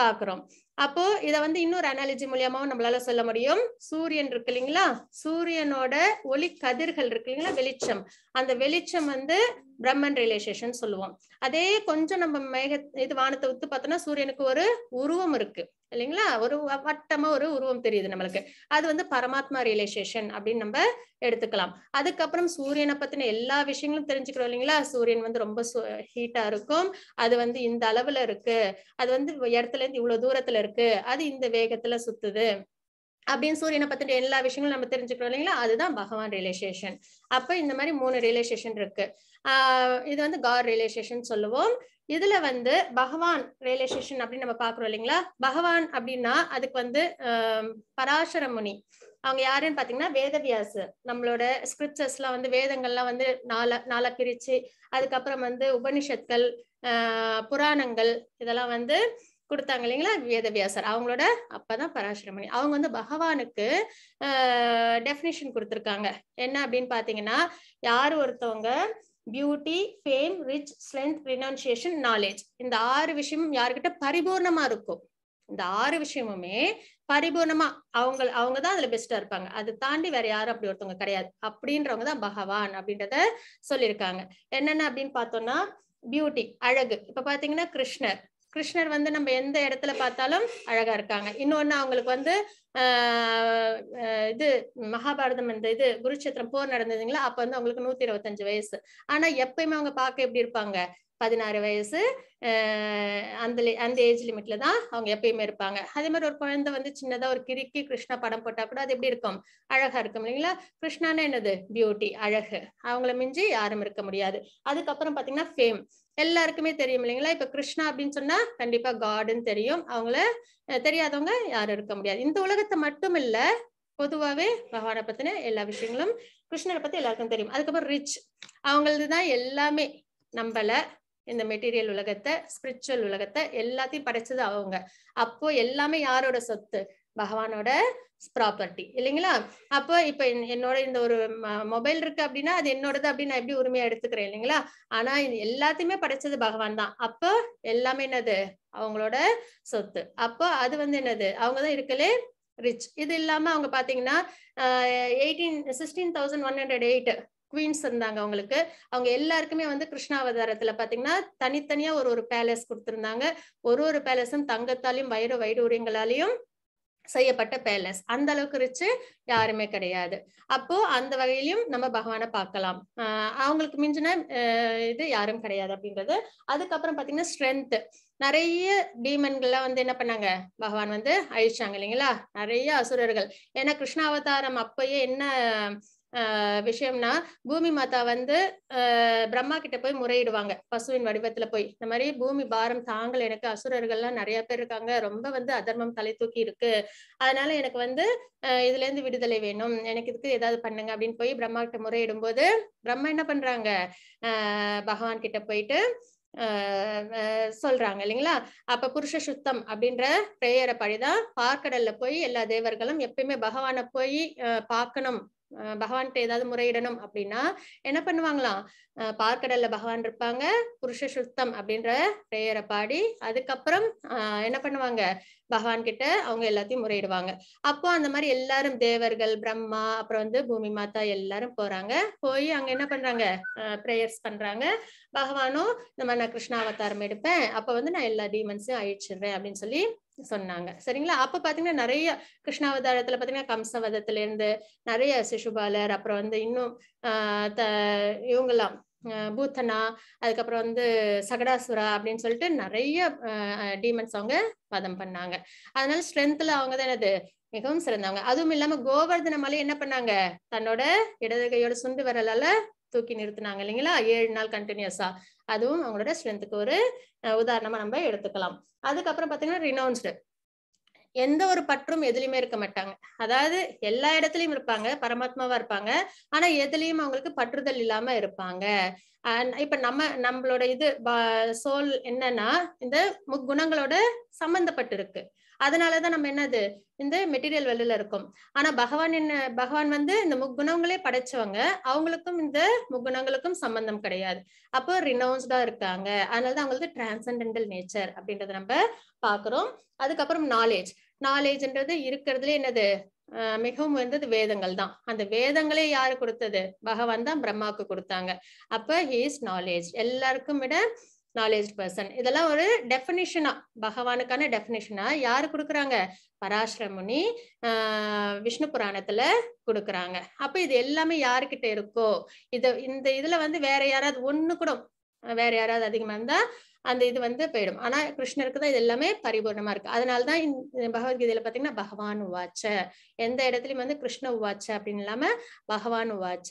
பாக்குறோம் அப்போ இத வந்து இன்னொரு அனாலஜி மூலியமாவும் நம்மளால சொல்ல முடியும் சூரியன் இருக்கு இல்லைங்களா சூரியனோட ஒளி கதிர்கள் இருக்கு இல்லைங்களா வெளிச்சம் அந்த வெளிச்சம் வந்து பிரம்மன் ரிலேஷேஷன் சொல்லுவோம் அதே கொஞ்சம் நம்ம மேக இது வானத்தை வித்து பார்த்தோம்னா சூரியனுக்கு ஒரு உருவம் இருக்கு இல்லைங்களா ஒரு வட்டமா ஒரு உருவம் தெரியுது நம்மளுக்கு அது வந்து பரமாத்மா ரியலைசேஷன் அப்படின்னு நம்ம எடுத்துக்கலாம் அதுக்கப்புறம் சூரியனை பத்தின எல்லா விஷயங்களும் தெரிஞ்சுக்கிறோம் இல்லைங்களா சூரியன் வந்து ரொம்ப ஹீட்டா இருக்கும் அது வந்து இந்த அளவுல இருக்கு அது வந்து இடத்துல இருந்து இவ்வளவு தூரத்துல இருக்கு அது இந்த வேகத்துல சுத்துது அப்படின்னு சூரியனை பத்திட்டு எல்லா விஷயங்களும் நம்ம தெரிஞ்சுக்கிறோம் இல்லைங்களா அதுதான் பகவான் ரிலேஷேஷன் அப்ப இந்த மாதிரி மூணு ரிலேஷேஷன் இருக்கு ஆஹ் இது வந்து காட் ரிலேஷேஷன் சொல்லுவோம் இதுல வந்து பகவான் ரிலேஷேஷன் அப்படின்னு நம்ம பாக்குறோம் இல்லைங்களா பகவான் அப்படின்னா அதுக்கு வந்து பராசர முனி அவங்க யாருன்னு பாத்தீங்கன்னா வேதவியாசு நம்மளோட ஸ்கிரிப்சர்ஸ் எல்லாம் வந்து வேதங்கள்லாம் வந்து நால நால பிரிச்சு அதுக்கப்புறம் வந்து உபனிஷத்கள் புராணங்கள் இதெல்லாம் வந்து கொடுத்தாங்க இல்லைங்களா வேதவியாசர் அவங்களோட அப்பதான் பராசரமணி அவங்க வந்து பகவானுக்கு டெஃபினேஷன் கொடுத்துருக்காங்க என்ன அப்படின்னு பாத்தீங்கன்னா யார் ஒருத்தவங்க beauty fame rich strength renunciation knowledge இந்த ஆறு விஷயமும் யாருக்கிட்ட பரிபூர்ணமா இருக்கும் இந்த ஆறு விஷயமுமே பரிபூர்ணமா அவங்க அவங்க தான் அதுல பெஸ்டா இருப்பாங்க அது தாண்டி வேற யாரும் அப்படி ஒருத்தவங்க கிடையாது அப்படின்றவங்க தான் பகவான் அப்படின்றத சொல்லியிருக்காங்க என்னென்ன அப்படின்னு பார்த்தோம்னா பியூட்டி அழகு இப்ப பாத்தீங்கன்னா கிருஷ்ணர் கிருஷ்ணர் வந்து நம்ம எந்த இடத்துல பார்த்தாலும் அழகா இருக்காங்க இன்னொன்னு அவங்களுக்கு வந்து இது மகாபாரதம் இந்த இது குருச்சேத்திரம் போர் நடந்ததுங்களா அப்ப வந்து அவங்களுக்கு நூத்தி இருபத்தஞ்சு வயசு ஆனா எப்பயுமே அவங்க பார்க்க எப்படி இருப்பாங்க பதினாறு வயசு அந்த அந்த ஏஜ் லிமிட்ல தான் அவங்க எப்பயுமே இருப்பாங்க அதே மாதிரி ஒரு குழந்தை வந்து சின்னதா ஒரு கிறுக்கி கிருஷ்ணா படம் போட்டா கூட அது எப்படி இருக்கும் அழகா இருக்கும் இல்லைங்களா கிருஷ்ணான்னு என்னது பியூட்டி அழகு அவங்கள மிஞ்சி யாரும் இருக்க முடியாது அதுக்கப்புறம் பாத்தீங்கன்னா ஃபேம் எல்லாருக்குமே தெரியும் இல்லைங்களா இப்ப கிருஷ்ணா அப்படின்னு சொன்னா கண்டிப்பா காடுன்னு தெரியும் அவங்கள தெரியாதவங்க யாரும் இருக்க முடியாது இந்த உலகத்தை மட்டும் இல்ல பொதுவாவே பகவானை பத்தின எல்லா விஷயங்களும் கிருஷ்ணரை பத்தி எல்லாருக்கும் தெரியும் அதுக்கப்புறம் ரிச் அவங்களது தான் எல்லாமே நம்மள இந்த மெட்டீரியல் உலகத்தை ஸ்பிரிச்சுவல் உலகத்தை எல்லாத்தையும் படைச்சது அவங்க அப்போ எல்லாமே யாரோட சொத்து பகவானோட ப்ராப்பர்ட்டி இல்லைங்களா அப்போ இப்போ என்னோட இந்த ஒரு மொபைல் இருக்கு அப்படின்னா அது என்னோடது அப்படின்னு நான் எப்படி உரிமையா எடுத்துக்கிறேன் இல்லைங்களா ஆனா இது எல்லாத்தையுமே படைச்சது பகவான் தான் அப்போ எல்லாமே என்னது அவங்களோட சொத்து அப்போ அது வந்து என்னது அவங்கதான் இருக்கலே ரிச் இது இல்லாம அவங்க பாத்தீங்கன்னா eighteen sixteen thousand one hundred eight queens இருந்தாங்க அவங்களுக்கு அவங்க எல்லாருக்குமே வந்து கிருஷ்ணாவதாரத்துல பாத்தீங்கன்னா தனித்தனியா ஒரு ஒரு பேலஸ் கொடுத்துருந்தாங்க ஒரு ஒரு பேலஸும் தங்கத்தாலையும் வைர வைடூரியங்களாலையும் செய்யப்பட்ட பேலஸ் அந்த அளவுக்கு ரிச்சு யாருமே கிடையாது அப்போ அந்த வகையிலும் நம்ம பகவானை பார்க்கலாம் அவங்களுக்கு மிஞ்சின இது யாரும் கிடையாது அப்படின்றது அதுக்கப்புறம் பாத்தீங்கன்னா ஸ்ட்ரென்த் நிறைய பீமன்கள்லாம் வந்து என்ன பண்ணாங்க பகவான் வந்து அழிச்சாங்க இல்லைங்களா நிறைய அசுரர்கள் ஏன்னா கிருஷ்ணாவதாரம் அப்பயே என்ன விஷயம்னா பூமி மாதா வந்து பிரம்மா கிட்ட போய் முறையிடுவாங்க பசுவின் வடிவத்துல போய் இந்த மாதிரி பூமி பாரம் தாங்கள் எனக்கு அசுரர்கள்லாம் நிறைய பேர் இருக்காங்க ரொம்ப வந்து அதர்மம் தலை தூக்கி இருக்கு அதனால எனக்கு வந்து இதுல இருந்து விடுதலை வேணும் எனக்கு இதுக்கு ஏதாவது பண்ணுங்க அப்படின்னு போய் பிரம்மா கிட்ட முறையிடும் போது பிரம்மா என்ன பண்றாங்க பகவான் கிட்ட போயிட்டு சொல்றாங்க இல்லைங்களா அப்ப புருஷ சுத்தம் அப்படின்ற பிரேயரை படிதான் பார்க்கடல்ல போய் எல்லா தேவர்களும் எப்பயுமே பகவானை போய் பார்க்கணும் பகவான்கிட்ட ஏதாவது முறையிடணும் அப்படின்னா என்ன பண்ணுவாங்களாம் பார்க்கடல்ல பகவான் இருப்பாங்க புருஷ சுத்தம் அப்படின்ற பிரேயரை பாடி அதுக்கப்புறம் என்ன பண்ணுவாங்க பகவான் கிட்ட அவங்க எல்லாத்தையும் முறையிடுவாங்க அப்போ அந்த மாதிரி எல்லாரும் தேவர்கள் பிரம்மா அப்புறம் வந்து பூமி மாதா எல்லாரும் போறாங்க போய் அங்க என்ன பண்றாங்க ப்ரேயர்ஸ் பண்றாங்க பகவானும் இந்த மாதிரி நான் கிருஷ்ணாவதாரம் எடுப்பேன் அப்ப வந்து நான் எல்லா டீமன்ஸையும் அழிச்சிடுறேன் அப்படின்னு சொல்லி சொன்னாங்க சரிங்களா அப்ப பாத்தீங்கன்னா நிறைய கிருஷ்ணாவதாரத்துல பாத்தீங்கன்னா கம்சவதத்துல இருந்து நிறைய சிசுபாலர் அப்புறம் வந்து இன்னும் ஆஹ் இவங்கெல்லாம் பூத்தனா அதுக்கப்புறம் வந்து சகடாசுரா அப்படின்னு சொல்லிட்டு நிறைய டீமன்ஸ் அவங்க பதம் பண்ணாங்க அதனால ஸ்ட்ரென்த்ல அவங்க தான் என்னது மிகவும் சிறந்தவங்க அதுவும் இல்லாம கோவர்தன மலை என்ன பண்ணாங்க தன்னோட இடது கையோட சுண்டு வரலால தூக்கி நிறுத்தினாங்க இல்லைங்களா ஏழு நாள் கண்டினியூஸா அதுவும் அவங்களோட ஸ்ட்ரென்த்துக்கு ஒரு உதாரணமா நம்ம எடுத்துக்கலாம் அதுக்கப்புறம் பாத்தீங்கன்னா ரினவுன்ஸ்டு எந்த ஒரு பற்றும் எதுலையுமே இருக்க மாட்டாங்க அதாவது எல்லா இடத்துலயும் இருப்பாங்க பரமாத்மாவா இருப்பாங்க ஆனா எதுலயும் அவங்களுக்கு பற்றுதல் இல்லாம இருப்பாங்க இப்ப நம்ம நம்மளோட இது சோல் என்னன்னா இந்த முக்குணங்களோட சம்பந்தப்பட்டிருக்கு அதனாலதான் நம்ம என்னது இந்த மெட்டீரியல் வெளியில இருக்கும் ஆனா பகவான் என்ன பகவான் வந்து இந்த முக்குணங்களே படைச்சவங்க அவங்களுக்கும் இந்த முக்குணங்களுக்கும் சம்பந்தம் கிடையாது அப்போ ரினவுன்ஸ்டா இருக்காங்க அதனாலதான் அவங்களுக்கு டிரான்சண்டல் நேச்சர் அப்படின்றத நம்ம பாக்குறோம் அதுக்கப்புறம் நாலேஜ் நாலேஜ்ன்றது இருக்கிறதுல என்னது மிகவும் உயர்ந்தது வேதங்கள் தான் அந்த வேதங்களே யாரு கொடுத்தது பகவான் தான் பிரம்மாவுக்கு கொடுத்தாங்க அப்ப ஹீஸ் நாலேஜ் எல்லாருக்கும் விட நாலேஜ் பர்சன் இதெல்லாம் ஒரு டெஃபினிஷனா பகவானுக்கான டெஃபினிஷனா யாரு கொடுக்குறாங்க பராஷ்ரமுனி விஷ்ணு புராணத்துல கொடுக்குறாங்க அப்ப இது எல்லாமே யாருக்கிட்ட இருக்கோ இது இந்த இதுல வந்து வேற யாராவது ஒண்ணு கூட வேற யாராவது அதிகமா இருந்தா அந்த இது வந்து போயிடும் ஆனா கிருஷ்ணருக்கு தான் இது எல்லாமே பரிபூர்ணமா இருக்கு அதனாலதான் பகவத்கீதையில பாத்தீங்கன்னா பகவான் உவாச்ச எந்த இடத்துலயும் வந்து கிருஷ்ண உவாச்ச அப்படின்னு இல்லாம பகவான் உவாச்ச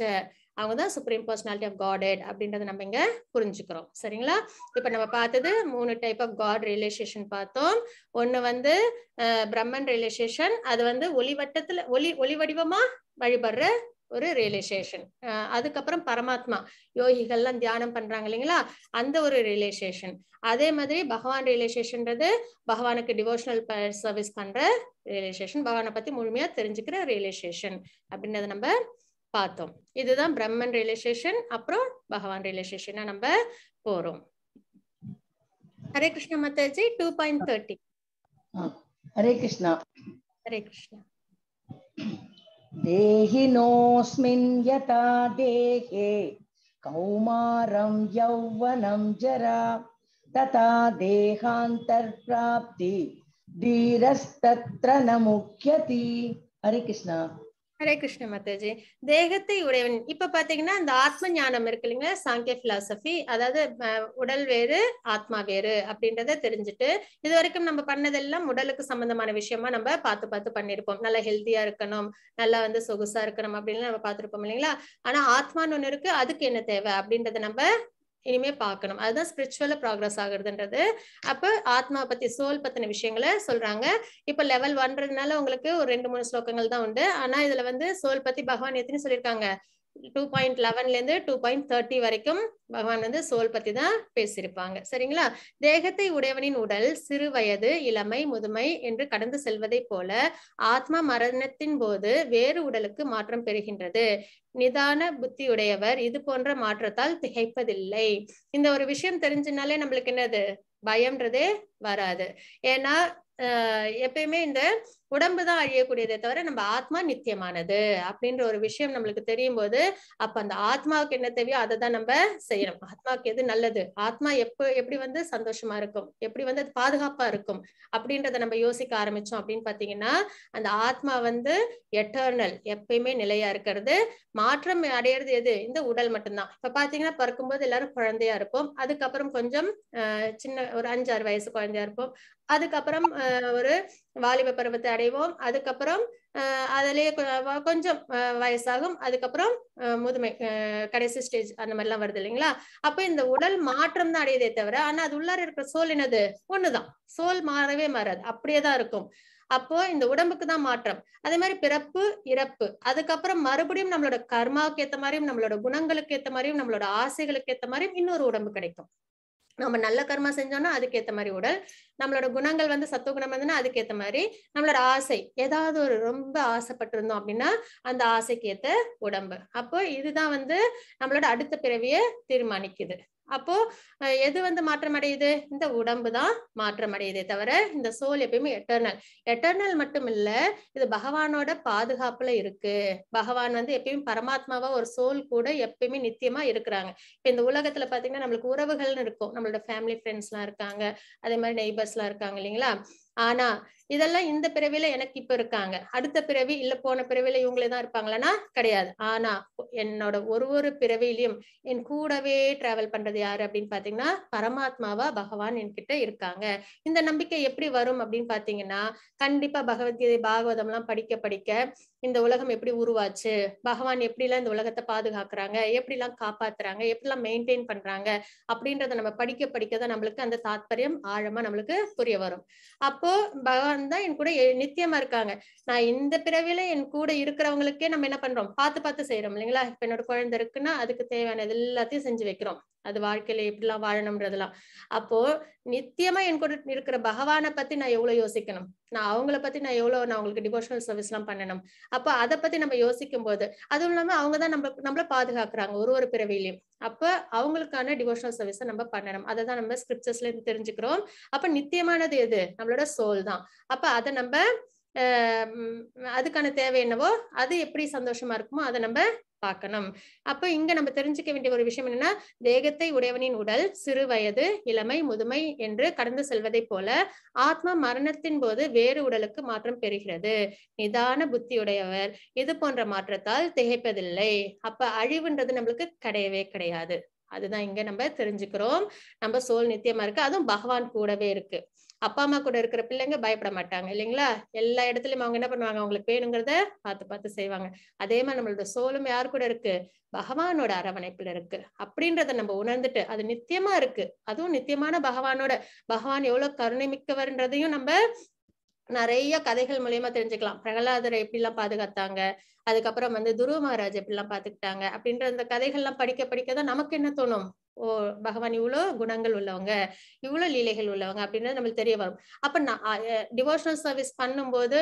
அவங்க தான் சுப்ரீம் பர்சனாலிட்டி ஆஃப் காடெட் அப்படின்றத நம்ம இங்க புரிஞ்சுக்கிறோம் சரிங்களா இப்ப நம்ம பார்த்தது மூணு டைப் ஆஃப் காட் ரியலைசேஷன் பார்த்தோம் ஒண்ணு வந்து பிரம்மன் ரியலைசேஷன் அது வந்து ஒளிவட்டத்துல ஒளி ஒளி வடிவமா வழிபடுற ஒரு ரியலைசேஷன் அதுக்கப்புறம் பரமாத்மா யோகிகள்லாம் தியானம் பண்றாங்க இல்லைங்களா அந்த ஒரு ரியலைசேஷன் அதே மாதிரி பகவான் ரியலைசேஷன்றது பகவானுக்கு டிவோஷனல் சர்வீஸ் பண்ற ரியலைசேஷன் பகவானை பத்தி முழுமையா தெரிஞ்சுக்கிற ரியலைசேஷன் அப்படின்றத நம்ம பார்த்தோம் இதுதான் பிரம்மன் ரியலைசேஷன் அப்புறம் பகவான் ரியலைசேஷனை நம்ம போறோம் ஹரே கிருஷ்ணா மாதாஜி two point thirty Hare Krishna Hare Krishna देहिनोऽस्मिन् यथा देहे कौमारं यौवनं जरा तथा देहान्तर्प्राप्ति धीरस्तत्र न मुह्यति हरे कृष्ण ஹரே கிருஷ்ண மாதாஜி தேகத்தை உடையவன் இப்ப பாத்தீங்கன்னா இந்த ஆத்ம ஞானம் இருக்கு இல்லைங்களா சாங்கிய பிலாசபி அதாவது உடல் வேறு ஆத்மா வேறு அப்படின்றத தெரிஞ்சுட்டு இது வரைக்கும் நம்ம பண்ணதெல்லாம் உடலுக்கு சம்பந்தமான விஷயமா நம்ம பார்த்து பார்த்து பண்ணிருப்போம் நல்லா ஹெல்த்தியா இருக்கணும் நல்லா வந்து சொகுசா இருக்கணும் அப்படின்னு நம்ம பார்த்துருப்போம் இல்லைங்களா ஆனா ஆத்மான்னு ஒண்ணு இருக்கு அதுக்கு என்ன தேவை அப்படின்றத நம்ம இனிமே பார்க்கணும் அதுதான் ஸ்பிரிச்சுவலா ப்ராக்ரஸ் ஆகுறதுன்றது அப்ப ஆத்மா பத்தி சோல் பத்தின விஷயங்களை சொல்றாங்க இப்ப லெவல் ஒன்றதுனால உங்களுக்கு ஒரு ரெண்டு மூணு ஸ்லோகங்கள் தான் உண்டு ஆனா இதுல வந்து சோல் பத்தி பகவான் எத்தனை சொல்லியிருக்காங்க டூ பாயிண்ட் லெவன்லேருந்து டூ பாயிண்ட் தேர்ட்டி வரைக்கும் பகவான் வந்து சோல் பற்றி தான் பேசியிருப்பாங்க சரிங்களா தேகத்தை உடையவனின் உடல் சிறு வயது இளமை முதுமை என்று கடந்து செல்வதைப் போல ஆத்மா மரணத்தின் போது வேறு உடலுக்கு மாற்றம் பெறுகின்றது நிதான புத்தியுடையவர் இது போன்ற மாற்றத்தால் திகைப்பதில்லை இந்த ஒரு விஷயம் தெரிஞ்சினாலே நம்மளுக்கு என்னது பயம்ன்றதே வராது ஏன்னா எப்பயுமே இந்த உடம்பு தான் அழியக்கூடியதே தவிர நம்ம ஆத்மா நித்தியமானது அப்படின்ற ஒரு விஷயம் நம்மளுக்கு தெரியும் போது அப்ப அந்த ஆத்மாவுக்கு என்ன தேவையோ அதை தான் நம்ம செய்யணும் ஆத்மாவுக்கு எது நல்லது ஆத்மா எப்ப எப்படி வந்து சந்தோஷமா இருக்கும் எப்படி வந்து அது பாதுகாப்பா இருக்கும் அப்படின்றத நம்ம யோசிக்க ஆரம்பிச்சோம் அப்படின்னு பாத்தீங்கன்னா அந்த ஆத்மா வந்து எட்டர்னல் எப்பயுமே நிலையா இருக்கிறது மாற்றம் அடையிறது எது இந்த உடல் மட்டும்தான் இப்ப பாத்தீங்கன்னா பறக்கும் போது எல்லாரும் குழந்தையா இருப்போம் அதுக்கப்புறம் கொஞ்சம் சின்ன ஒரு அஞ்சாறு வயசு குழந்தையா இருப்போம் அதுக்கப்புறம் ஒரு வாலிப பருவத்தை அடைவோம் அதுக்கப்புறம் அஹ் அதுலயே கொஞ்சம் வயசாகும் அதுக்கப்புறம் முதுமை கடைசி ஸ்டேஜ் அந்த மாதிரி எல்லாம் வருது இல்லைங்களா அப்ப இந்த உடல் மாற்றம் தான் அடையதே தவிர ஆனா அது உள்ளார இருக்கிற சோல் என்னது ஒண்ணுதான் சோல் மாறவே மாறாது அப்படியேதான் இருக்கும் அப்போ இந்த உடம்புக்கு தான் மாற்றம் அதே மாதிரி பிறப்பு இறப்பு அதுக்கப்புறம் மறுபடியும் நம்மளோட கர்மாவுக்கு ஏத்த மாதிரியும் நம்மளோட குணங்களுக்கு ஏத்த மாதிரியும் நம்மளோட ஆசைகளுக்கு ஏத்த மாதிரியும் இன்னொரு உடம்பு கிடைக்கும் நம்ம நல்ல கர்மா செஞ்சோம்னா அதுக்கேற்ற மாதிரி உடல் நம்மளோட குணங்கள் வந்து சத்துவ குணம் வந்துன்னா அதுக்கேற்ற மாதிரி நம்மளோட ஆசை ஏதாவது ஒரு ரொம்ப ஆசைப்பட்டிருந்தோம் அப்படின்னா அந்த ஏற்ற உடம்பு அப்போ இதுதான் வந்து நம்மளோட அடுத்த பிறவியை தீர்மானிக்குது அப்போ எது வந்து மாற்றம் அடையுது இந்த உடம்பு தான் மாற்றம் அடையுதே தவிர இந்த சோல் எப்பயுமே எட்டர்னல் எட்டர்னல் மட்டும் இல்ல இது பகவானோட பாதுகாப்புல இருக்கு பகவான் வந்து எப்பயுமே பரமாத்மாவா ஒரு சோல் கூட எப்பயுமே நித்தியமா இருக்கிறாங்க இப்ப இந்த உலகத்துல பாத்தீங்கன்னா நம்மளுக்கு உறவுகள்னு இருக்கும் நம்மளோட ஃபேமிலி ஃப்ரெண்ட்ஸ் எல்லாம் இருக்காங்க அதே மாதிரி நெய்பர்ஸ் எல்லாம் இருக்காங்க இல்லைங்களா ஆனா இதெல்லாம் இந்த பிறவில எனக்கு இப்ப இருக்காங்க அடுத்த பிறவி இல்ல போன பிறவில இவங்களே தான் இருப்பாங்களன்னா கிடையாது ஆனா என்னோட ஒரு ஒரு பிறவிலையும் என் கூடவே டிராவல் பண்றது யாரு அப்படின்னு பாத்தீங்கன்னா பரமாத்மாவா பகவான் என்கிட்ட இருக்காங்க இந்த நம்பிக்கை எப்படி வரும் அப்படின்னு பாத்தீங்கன்னா கண்டிப்பா பகவத்கீதை பாகவதம் எல்லாம் படிக்க படிக்க இந்த உலகம் எப்படி உருவாச்சு பகவான் எப்படிலாம் இந்த உலகத்தை பாதுகாக்கிறாங்க எல்லாம் காப்பாத்துறாங்க எப்படிலாம் மெயின்டைன் பண்றாங்க அப்படின்றத நம்ம படிக்க படிக்க தான் நம்மளுக்கு அந்த தாத்பரியம் ஆழமா நம்மளுக்கு புரிய வரும் அப்போ பகவான் வந்து தான் என் கூட நித்தியமா இருக்காங்க நான் இந்த பிறவில என் கூட இருக்கிறவங்களுக்கே நம்ம என்ன பண்றோம் பார்த்து பார்த்து செய்யறோம் இல்லைங்களா இப்ப என்னோட குழந்தை இருக்குன்னா அதுக்கு தேவையான எல்லாத்தையும் செஞ்சு வைக்கிறோம் அது வாழ்க்கையில எப்படிலாம் வாழணும்ன்றதெல்லாம் அப்போ நித்தியமா என் கூட இருக்கிற பகவானை பத்தி நான் எவ்வளவு யோசிக்கணும் நான் அவங்கள பத்தி நான் எவ்வளவு நான் அவங்களுக்கு டிவோஷனல் சர்வீஸ் எல்லாம் பண்ணணும் அப்போ அதை பத்தி நம்ம யோசிக்கும் போது அதுவும் இல்லாம அவங்கதான் நம்ம நம்மள பாதுகாக்கிறாங்க ஒரு ஒரு பிறவிலையும் அப்ப அவங்களுக்கான டிவோஷனல் சர்வீஸை நம்ம பண்ணணும் அதை தான் நம்ம ஸ்கிரிப்சர்ஸ்ல இருந்து தெரிஞ்சுக்கிறோம் அப்ப நித்தியமானது எது நம்மளோட சோல் தான் அப்ப அதை நம்ம அதுக்கான தேவை என்னவோ அது எப்படி சந்தோஷமா இருக்குமோ அதை நம்ம பார்க்கணும் அப்ப இங்க நம்ம தெரிஞ்சுக்க வேண்டிய ஒரு விஷயம் என்னன்னா தேகத்தை உடையவனின் உடல் சிறு வயது இளமை முதுமை என்று கடந்து செல்வதை போல ஆத்மா மரணத்தின் போது வேறு உடலுக்கு மாற்றம் பெறுகிறது நிதான புத்தியுடையவர் இது போன்ற மாற்றத்தால் திகைப்பதில்லை அப்ப அழிவுன்றது நம்மளுக்கு கிடையவே கிடையாது அதுதான் இங்க நம்ம தெரிஞ்சுக்கிறோம் நம்ம சோல் நித்தியமா இருக்கு அதுவும் பகவான் கூடவே இருக்கு அப்பா அம்மா கூட இருக்கிற பிள்ளைங்க பயப்பட மாட்டாங்க இல்லைங்களா எல்லா இடத்துலயும் அவங்க என்ன பண்ணுவாங்க அவங்களுக்கு வேணுங்கிறத பார்த்து பார்த்து செய்வாங்க அதே மாதிரி நம்மளோட சோலும் யார் கூட இருக்கு பகவானோட அரவணைப்புல இருக்கு அப்படின்றத நம்ம உணர்ந்துட்டு அது நித்தியமா இருக்கு அதுவும் நித்தியமான பகவானோட பகவான் எவ்வளவு கருணை மிக்கவர்ன்றதையும் நம்ம நிறைய கதைகள் மூலியமா தெரிஞ்சுக்கலாம் பிரகலாதரை எப்படி எல்லாம் பாதுகாத்தாங்க அதுக்கப்புறம் வந்து துருவ மகாராஜ் எல்லாம் பாத்துக்கிட்டாங்க அப்படின்ற அந்த கதைகள்லாம் படிக்க படிக்க தான் நமக்கு என்ன தோணும் ஓ பகவான் இவ்வளோ குணங்கள் உள்ளவங்க இவ்வளோ லீலைகள் உள்ளவங்க அப்படின்றது நம்மளுக்கு தெரிய வரும் அப்ப டிவோஷனல் சர்வீஸ் பண்ணும்போது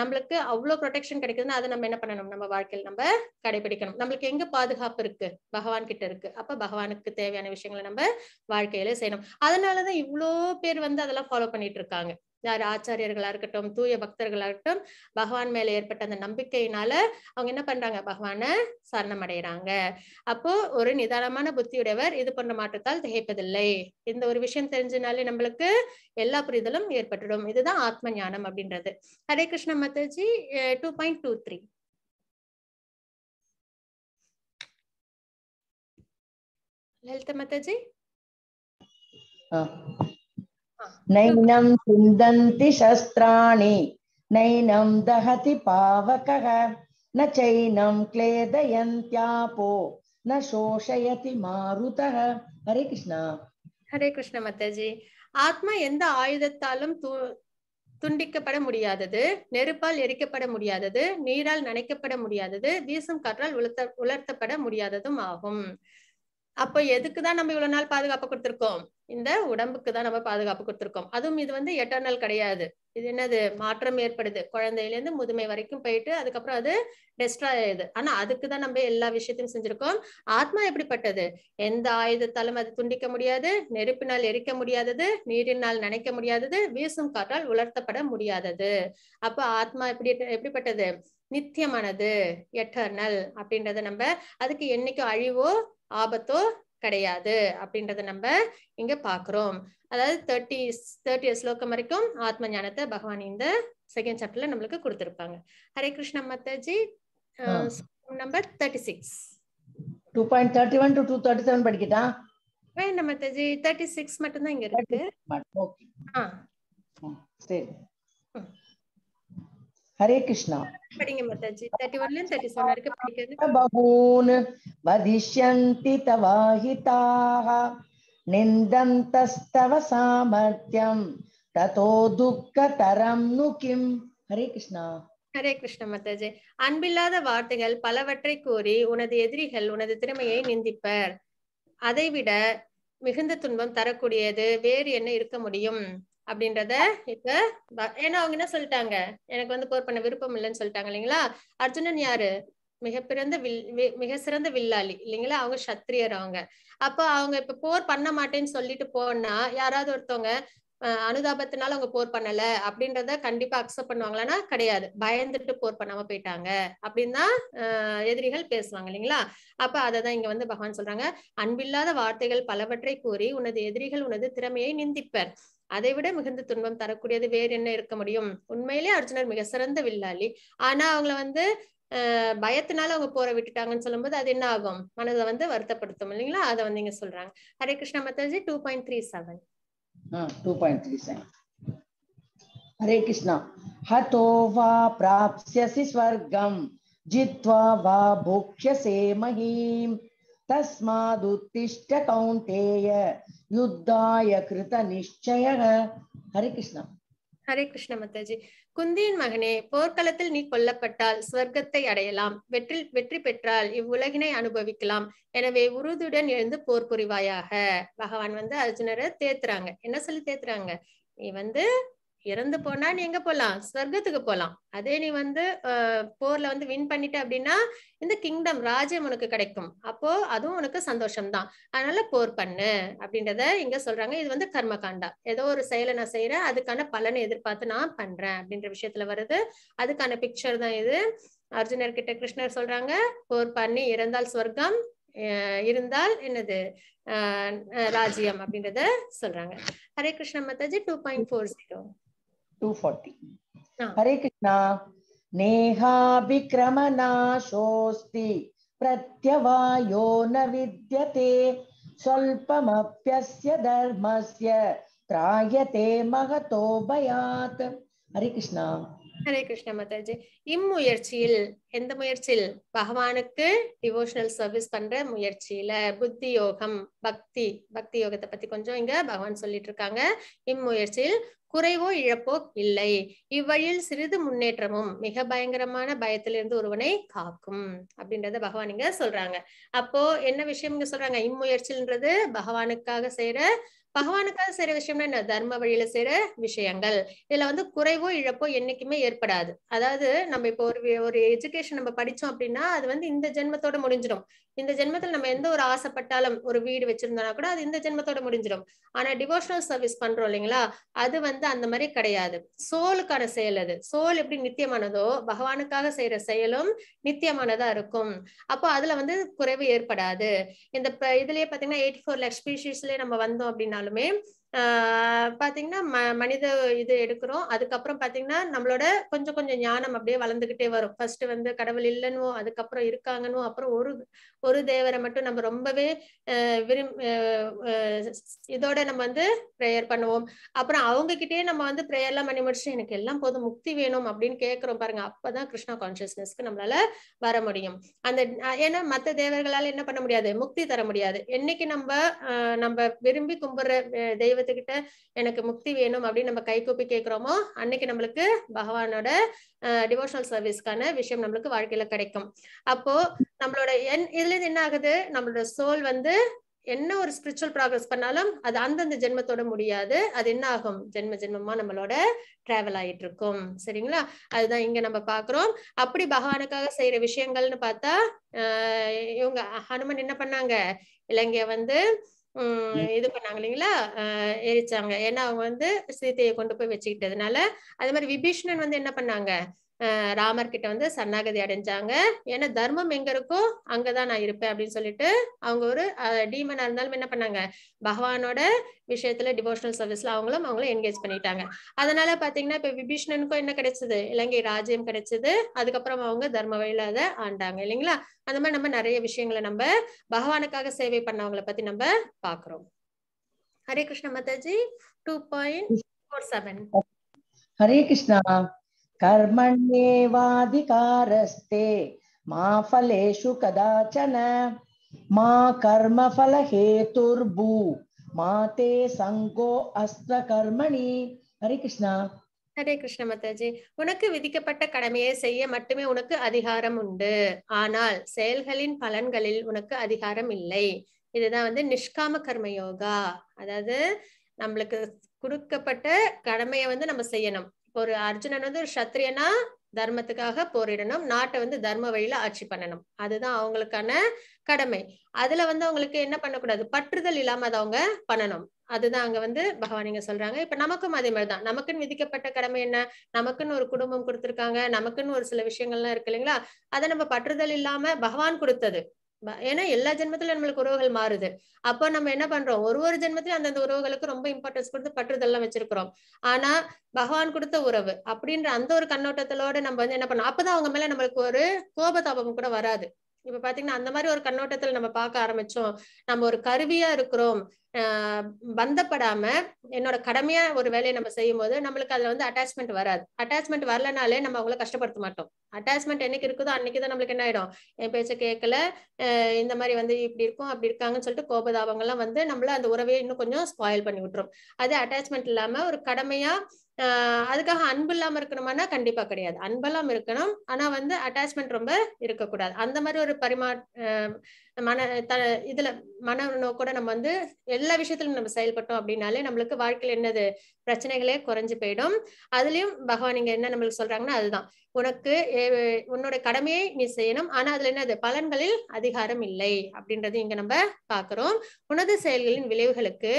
நம்மளுக்கு அவ்வளோ ப்ரொடெக்ஷன் கிடைக்குதுன்னா அதை நம்ம என்ன பண்ணணும் நம்ம வாழ்க்கையில் நம்ம கடைபிடிக்கணும் நம்மளுக்கு எங்க பாதுகாப்பு இருக்கு பகவான் கிட்ட இருக்கு அப்ப பகவானுக்கு தேவையான விஷயங்களை நம்ம வாழ்க்கையில செய்யணும் அதனாலதான் இவ்வளோ பேர் வந்து அதெல்லாம் ஃபாலோ பண்ணிட்டு இருக்காங்க யார் ஆச்சாரியர்களா இருக்கட்டும் தூய பக்தர்களா இருக்கட்டும் பகவான் மேல ஏற்பட்ட அந்த நம்பிக்கையினால அவங்க என்ன பண்றாங்க பகவான சரணம் அடைகிறாங்க அப்போ ஒரு நிதானமான புத்தியுடையவர் இது பண்ண மாற்றத்தால் திகைப்பதில்லை இந்த ஒரு விஷயம் தெரிஞ்சினாலே நம்மளுக்கு எல்லா புரிதலும் ஏற்பட்டுடும் இதுதான் ஆத்ம ஞானம் அப்படின்றது ஹரே கிருஷ்ண மத்தாஜி two point two three Lalita மத்தாஜி நைனம் சிந்தந்தி சஸ்திராணி நைனம் தகதி पावकः न चैनं क्लेदयन्त्यापो न शोषयति मारुतः हरे कृष्णा ஹரே கிருஷ்ண மத்தாஜி ஆத்மா எந்த ஆயுதத்தாலும் துண்டிக்கப்பட முடியாதது நெருப்பால் எரிக்கப்பட முடியாதது நீரால் நனைக்கப்பட முடியாதது வீசும் காற்றால் உலர்த்த உலர்த்தப்பட முடியாததும் ஆகும் அப்ப எதுக்குதான் நம்ம இவ்வளவு நாள் பாதுகாப்பு கொடுத்திருக்கோம் இந்த உடம்புக்கு தான் நம்ம பாதுகாப்பு கொடுத்துருக்கோம் அதுவும் இது வந்து எட்டர்னல் கிடையாது இது என்னது மாற்றம் ஏற்படுது குழந்தையிலேருந்து முதுமை வரைக்கும் போயிட்டு அதுக்கப்புறம் அது டெஸ்ட்ராய் ஆயிடுது ஆனா அதுக்கு தான் நம்ம எல்லா விஷயத்தையும் செஞ்சிருக்கோம் ஆத்மா எப்படிப்பட்டது எந்த ஆயுதத்தாலும் அது துண்டிக்க முடியாது நெருப்பினால் எரிக்க முடியாதது நீரினால் நினைக்க முடியாதது வீசும் காற்றால் உலர்த்தப்பட முடியாதது அப்ப ஆத்மா எப்படி எப்படிப்பட்டது நித்தியமானது எட்டர்னல் அப்படின்றத நம்ம அதுக்கு என்னைக்கு அழிவோ ஆபத்தோ கிடையாது அப்படின்றத நம்ம இங்க பாக்குறோம் அதாவது தேர்ட்டி தேர்ட்டி ஸ்லோகம் வரைக்கும் ஆத்ம ஞானத்தை பகவான் இந்த செகண்ட் சாப்டர்ல நம்மளுக்கு கொடுத்திருப்பாங்க ஹரே கிருஷ்ண மத்தாஜி number thirty six two point thirty one two thirty seven படிக்கிட்டா வேண்டாம் மத்தாஜி தேர்ட்டி சிக்ஸ் மட்டும்தான் இங்க இருக்கு ஆ சரி ஹரே கிருஷ்ணா படிங்க மாதாஜி தேர்ட்டி ஒன்ல தேர்ட்டி சாமர்த்தியம் ததோ துக்கதரம் நு கிம் ஹரே கிருஷ்ணா ஹரே கிருஷ்ண மத்தாஜி அன்பில்லாத வார்த்தைகள் பலவற்றை கூறி உனது எதிரிகள் உனது திறமையை நிந்திப்பர் அதைவிட மிகுந்த துன்பம் தரக்கூடியது வேறு என்ன இருக்க முடியும் அப்படின்றத இப்ப ஏன்னா அவங்க என்ன சொல்லிட்டாங்க எனக்கு வந்து போர் பண்ண விருப்பம் இல்லைன்னு சொல்லிட்டாங்க இல்லைங்களா அர்ஜுனன் யாரு மிகப்பிறந்த வில் மிக சிறந்த வில்லாளி இல்லைங்களா அவங்க சத்திரியர் அவங்க அப்போ அவங்க இப்ப போர் பண்ண மாட்டேன்னு சொல்லிட்டு போனா யாராவது ஒருத்தவங்க அனுதாபத்தினால அவங்க போர் பண்ணல அப்படின்றத கண்டிப்பா அக்செப்ட் பண்ணுவாங்களானா கிடையாது பயந்துட்டு போர் பண்ணாம போயிட்டாங்க அப்படின்னு தான் எதிரிகள் பேசுவாங்க இல்லைங்களா அப்ப அததான் இங்க வந்து பகவான் சொல்றாங்க அன்பில்லாத வார்த்தைகள் பலவற்றை கூறி உனது எதிரிகள் உனது திறமையை நிந்திப்பர் அதைவிட மிகுந்த துன்பம் தரக்கூடியது வேறு என்ன இருக்க முடியும் உண்மையிலேயே அர்ஜுனர் மிக சிறந்த வில்லாளி ஆனா அவங்கள வந்து பயத்தினால அவங்க போற விட்டுட்டாங்கன்னு சொல்லும் அது என்ன ஆகும் மனதை வந்து வருத்தப்படுத்தும் இல்லைங்களா அதை வந்து இங்க சொல்றாங்க ஹரே கிருஷ்ணா மத்தாஜி two point three seven two point three seven Hare Krishna ஹதோ வா பிராப்ஸ்யசி ஸ்வர்கம் ஜித்வா வா போக்ஷசே மகீம் தஸ்மாதுத்திஷ்ட கௌந்தேய யுத்தாய கிருத நிச்சய கிருஷ்ணா ஹரே கிருஷ்ண மத்தாஜி குந்தியின் மகனே போர்க்களத்தில் நீ கொல்லப்பட்டால் ஸ்வர்க்கத்தை அடையலாம் வெற்றி வெற்றி பெற்றால் இவ்வுலகினை அனுபவிக்கலாம் எனவே உருதுடன் எழுந்து போர் புரிவாயாக பகவான் வந்து அர்ஜுனரை தேத்துறாங்க என்ன சொல்லி தேத்துறாங்க நீ வந்து இறந்து போனா நீ எங்க போலாம் ஸ்வர்க்கத்துக்கு போலாம் அதே நீ வந்து போர்ல வந்து வின் பண்ணிட்ட அப்படின்னா இந்த கிங்டம் ராஜ்யம் உனக்கு கிடைக்கும் அப்போ அதுவும் உனக்கு சந்தோஷம் தான் அதனால போர் பண்ணு அப்படின்றத இங்க சொல்றாங்க இது வந்து கர்ம காண்டா ஏதோ ஒரு செயலை நான் செய்யறேன் அதுக்கான பலனை எதிர்பார்த்து நான் பண்றேன் அப்படின்ற விஷயத்துல வருது அதுக்கான பிக்சர் தான் இது அர்ஜுனர் கிட்ட கிருஷ்ணர் சொல்றாங்க போர் பண்ணி இறந்தால் ஸ்வர்க்கம் இருந்தால் என்னது ராஜ்யம் அப்படின்றத சொல்றாங்க ஹரே கிருஷ்ண மத்தாஜி two point four zero 240 Hare Krishna नेहाभिक्रमनाशोऽस्ति प्रत्यवायो न विद्यते स्वल्पमप्यस्य धर्मस्य त्रायते महतो भयात् हरे कृष्णा ஹரே கிருஷ்ண மாதாஜி இம்முயற்சியில் எந்த முயற்சியில் பகவானுக்கு டிவோஷனல் சர்வீஸ் பண்ற முயற்சியில புத்தி யோகம் பக்தி பக்தி யோகத்தை பத்தி கொஞ்சம் இங்க பகவான் சொல்லிட்டு இருக்காங்க இம்முயற்சியில் குறைவோ இழப்போ இல்லை இவ்வழியில் சிறிது முன்னேற்றமும் மிக பயங்கரமான பயத்திலிருந்து ஒருவனை காக்கும் அப்படின்றத பகவான் இங்க சொல்றாங்க அப்போ என்ன விஷயம் இங்க சொல்றாங்க இம்முயற்சின்றது பகவானுக்காக செய்யற பகவானுக்காக செய்யற விஷயம்னா என்ன தர்ம வழியில செய்யற விஷயங்கள் இதுல வந்து குறைவோ இழப்போ என்னைக்குமே ஏற்படாது அதாவது நம்ம இப்போ ஒரு ஒரு எஜுகேஷன் நம்ம படிச்சோம் அப்படின்னா அது வந்து இந்த ஜென்மத்தோட முடிஞ்சிடும் இந்த ஜென்மத்துல நம்ம எந்த ஒரு ஆசைப்பட்டாலும் ஒரு வீடு வச்சிருந்தோம்னா கூட அது இந்த ஜென்மத்தோட முடிஞ்சிடும் ஆனா டிவோஷனல் சர்வீஸ் பண்றோம் இல்லைங்களா அது வந்து அந்த மாதிரி கிடையாது சோலுக்கான செயல் அது சோல் எப்படி நித்தியமானதோ பகவானுக்காக செய்யற செயலும் நித்தியமானதா இருக்கும் அப்போ அதுல வந்து குறைவு ஏற்படாது இந்த இதுலயே பாத்தீங்கன்னா எயிட்டி ஃபோர் லேக் ஸ்பீஷீஸ்லயே நம்ம வந்தோம் அப்படின்னா साल में பாத்தீங்கன்னா ம மனித இது எடுக்கிறோம் அதுக்கப்புறம் பாத்தீங்கன்னா நம்மளோட கொஞ்சம் கொஞ்சம் ஞானம் அப்படியே வளர்ந்துகிட்டே வரும் ஃபர்ஸ்ட் வந்து கடவுள் இல்லைன்னு அதுக்கப்புறம் இருக்காங்கன்னு அப்புறம் ஒரு ஒரு தேவரை மட்டும் நம்ம ரொம்பவே விரும் இதோட நம்ம வந்து ப்ரேயர் பண்ணுவோம் அப்புறம் அவங்க கிட்டேயே நம்ம வந்து ப்ரேயர்லாம் பண்ணி முடிச்சு எனக்கு எல்லாம் போதும் முக்தி வேணும் அப்படின்னு கேட்கிறோம் பாருங்க அப்பதான் கிருஷ்ணா கான்சியஸ்னஸ்க்கு நம்மளால வர முடியும் அந்த ஏன்னா மற்ற தேவர்களால என்ன பண்ண முடியாது முக்தி தர முடியாது என்னைக்கு நம்ம நம்ம விரும்பி கும்பிடுற தெய்வ தெய்வத்துக்கிட்ட எனக்கு முக்தி வேணும் அப்படின்னு நம்ம கைகூப்பி கேட்கிறோமோ அன்னைக்கு நம்மளுக்கு பகவானோட டிவோஷனல் சர்வீஸ்க்கான விஷயம் நம்மளுக்கு வாழ்க்கையில கிடைக்கும் அப்போ நம்மளோட என் இதுல என்ன ஆகுது நம்மளோட சோல் வந்து என்ன ஒரு ஸ்பிரிச்சுவல் ப்ராக்ரஸ் பண்ணாலும் அது அந்தந்த ஜென்மத்தோட முடியாது அது என்ன ஆகும் ஜென்ம ஜென்மமா நம்மளோட டிராவல் ஆயிட்டு இருக்கும் சரிங்களா அதுதான் இங்க நம்ம பாக்குறோம் அப்படி பகவானுக்காக செய்யற விஷயங்கள்னு பார்த்தா இவங்க ஹனுமன் என்ன பண்ணாங்க இலங்கைய வந்து இது பண்ணாங்க இல்லைங்களா எரிச்சாங்க ஏன்னா அவங்க வந்து சீத்தையை கொண்டு போய் வச்சுக்கிட்டதுனால அது மாதிரி விபீஷணன் வந்து என்ன பண்ணாங்க ராமர்கிட்ட வந்து சரணாகதி அடைஞ்சாங்க ஏன்னா தர்மம் எங்க இருக்கோ அங்கதான் நான் இருப்பேன் அப்படின்னு சொல்லிட்டு அவங்க ஒரு டீமனா இருந்தாலும் என்ன பண்ணாங்க பகவானோட விஷயத்துல டிவோஷனல் சர்வீஸ்ல அவங்களும் அவங்களும் என்கேஜ் பண்ணிட்டாங்க அதனால பாத்தீங்கன்னா இப்ப விபீஷணனுக்கும் என்ன கிடைச்சது இலங்கை ராஜ்யம் கிடைச்சது அதுக்கப்புறம் அவங்க தர்ம வழியில அதை ஆண்டாங்க இல்லைங்களா அந்த மாதிரி நம்ம நிறைய விஷயங்களை நம்ம பகவானுக்காக சேவை பண்ணவங்களை பத்தி நம்ம பாக்குறோம் ஹரே கிருஷ்ண மாதாஜி two point four seven Hare Krishna कर्मण्येवाधिकारस्ते मा फलेषु कदाचन मा कर्मफलहेतुर्भू मा சங்கோ सङ्गो கர்மணி ஹரே கிருஷ்ணா ஹரே கிருஷ்ண மாதாஜி உனக்கு விதிக்கப்பட்ட கடமையை செய்ய மட்டுமே உனக்கு அதிகாரம் உண்டு ஆனால் செயல்களின் பலன்களில் உனக்கு அதிகாரம் இல்லை இதுதான் வந்து நிஷ்காம கர்ம யோகா அதாவது நம்மளுக்கு கொடுக்கப்பட்ட கடமையை வந்து நம்ம செய்யணும் ஒரு அர்ஜுனன் வந்து ஒரு சத்திரியனா தர்மத்துக்காக போரிடணும் நாட்டை வந்து தர்ம வழியில ஆட்சி பண்ணணும் அதுதான் அவங்களுக்கான கடமை அதுல வந்து அவங்களுக்கு என்ன பண்ணக்கூடாது பற்றுதல் இல்லாம அதை அவங்க பண்ணணும் அதுதான் அங்க வந்து பகவான் இங்க சொல்றாங்க இப்ப நமக்கும் அதே மாதிரிதான் நமக்குன்னு விதிக்கப்பட்ட கடமை என்ன நமக்குன்னு ஒரு குடும்பம் கொடுத்திருக்காங்க நமக்குன்னு ஒரு சில விஷயங்கள்லாம் இருக்கு இல்லைங்களா அதை நம்ம பற்றுதல் இல்லாம பகவான் கொடுத்தது ஏன்னா எல்லா ஜென்மத்திலும் நம்மளுக்கு உறவுகள் மாறுது அப்போ நம்ம என்ன பண்றோம் ஒரு ஒரு ஜென்மத்திலும் அந்தந்த உறவுகளுக்கு ரொம்ப இம்பார்ட்டன்ஸ் கொடுத்து பற்றுதெல்லாம் வச்சிருக்கிறோம் ஆனா பகவான் கொடுத்த உறவு அப்படின்ற அந்த ஒரு கண்ணோட்டத்திலோட நம்ம வந்து என்ன பண்ணோம் அப்பதான் அவங்க மேல நம்மளுக்கு ஒரு கோபதாபம் கூட வராது இப்ப பாத்தீங்கன்னா அந்த மாதிரி ஒரு கண்ணோட்டத்துல நம்ம பார்க்க ஆரம்பிச்சோம் நம்ம ஒரு கருவியா இருக்கிறோம் பந்தப்படாம என்னோட கடமையா ஒரு வேலையை நம்ம செய்யும் போது நம்மளுக்கு அதுல வந்து அட்டாச்மெண்ட் வராது அட்டாச்மெண்ட் வரலனாலே நம்ம அவங்கள கஷ்டப்படுத்த மாட்டோம் அட்டாச்மெண்ட் என்னைக்கு இருக்குதோ அன்னைக்கு தான் நம்மளுக்கு என்ன ஆயிடும் என் பேச்ச கேட்கல இந்த மாதிரி வந்து இப்படி இருக்கும் அப்படி இருக்காங்கன்னு சொல்லிட்டு கோபதாபங்கள்லாம் வந்து நம்மள அந்த உறவையை இன்னும் கொஞ்சம் ஸ்பாயில் பண்ணி விட்டுரும் அது அட்டாச்மெண்ட் இல்லாம ஒரு கடமையா அதுக்காக அன்பு இல்லாம இருக்கணுமானா கண்டிப்பா கிடையாது அன்பெல்லாம் இருக்கணும் ஆனா வந்து அட்டாச்மெண்ட் ரொம்ப இருக்கக்கூடாது அந்த மாதிரி ஒரு பரிமா மன இதுல மன நோக்கோட நம்ம வந்து எல்லா விஷயத்திலும் நம்ம செயல்பட்டோம் அப்படின்னாலே நம்மளுக்கு வாழ்க்கையில என்னது பிரச்சனைகளே குறைஞ்சு போயிடும் அதுலயும் பகவான் இங்க என்ன நம்மளுக்கு சொல்றாங்கன்னா அதுதான் உனக்கு உன்னோட கடமையை நீ செய்யணும் ஆனா அதுல என்னது பலன்களில் அதிகாரம் இல்லை அப்படின்றது இங்க நம்ம பாக்குறோம் உனது செயல்களின் விளைவுகளுக்கு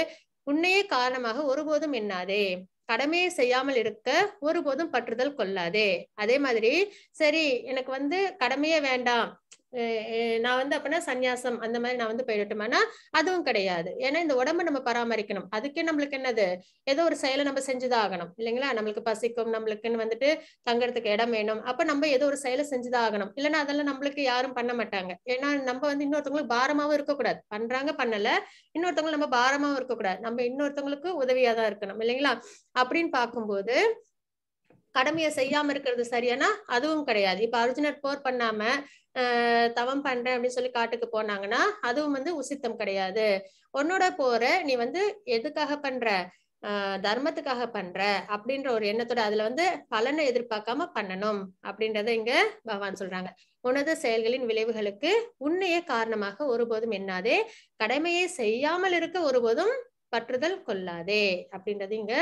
உன்னையே காரணமாக ஒருபோதும் என்னாதே கடமையை செய்யாமல் இருக்க ஒருபோதும் பற்றுதல் கொள்ளாதே அதே மாதிரி சரி எனக்கு வந்து கடமையே வேண்டாம் நான் வந்து அப்படின்னா சன்னியாசம் அந்த மாதிரி நான் வந்து போயிடட்டுமானா அதுவும் கிடையாது ஏன்னா இந்த உடம்ப நம்ம பராமரிக்கணும் அதுக்கே நம்மளுக்கு என்னது ஏதோ ஒரு செயலை நம்ம செஞ்சுதான் ஆகணும் இல்லைங்களா நம்மளுக்கு பசிக்கும் நம்மளுக்குன்னு வந்துட்டு தங்கறதுக்கு இடம் வேணும் அப்ப நம்ம ஏதோ ஒரு செயலை செஞ்சுதான் ஆகணும் இல்லைன்னா அதெல்லாம் நம்மளுக்கு யாரும் பண்ண மாட்டாங்க ஏன்னா நம்ம வந்து இன்னொருத்தவங்களுக்கு பாரமாவும் இருக்கக்கூடாது பண்றாங்க பண்ணல இன்னொருத்தவங்களுக்கு நம்ம பாரமாவும் இருக்கக்கூடாது நம்ம இன்னொருத்தவங்களுக்கு உதவியா தான் இருக்கணும் இல்லைங்களா அப்படின்னு பார்க்கும்போது கடமையை செய்யாம இருக்கிறது சரியானா அதுவும் கிடையாது இப்ப அர்ஜுனர் போர் பண்ணாம தவம் பண்றேன் அப்படின்னு சொல்லி காட்டுக்கு போனாங்கன்னா அதுவும் வந்து உசித்தம் கிடையாது உன்னோட போற நீ வந்து எதுக்காக பண்ற தர்மத்துக்காக பண்ற அப்படின்ற ஒரு எண்ணத்தோட அதுல வந்து பலனை எதிர்பார்க்காம பண்ணணும் அப்படின்றத இங்க பகவான் சொல்றாங்க உனது செயல்களின் விளைவுகளுக்கு உன்னையே காரணமாக ஒருபோதும் என்னாதே கடமையை செய்யாமல் இருக்க ஒருபோதும் பற்றுதல் கொள்ளாதே அப்படின்றது இங்க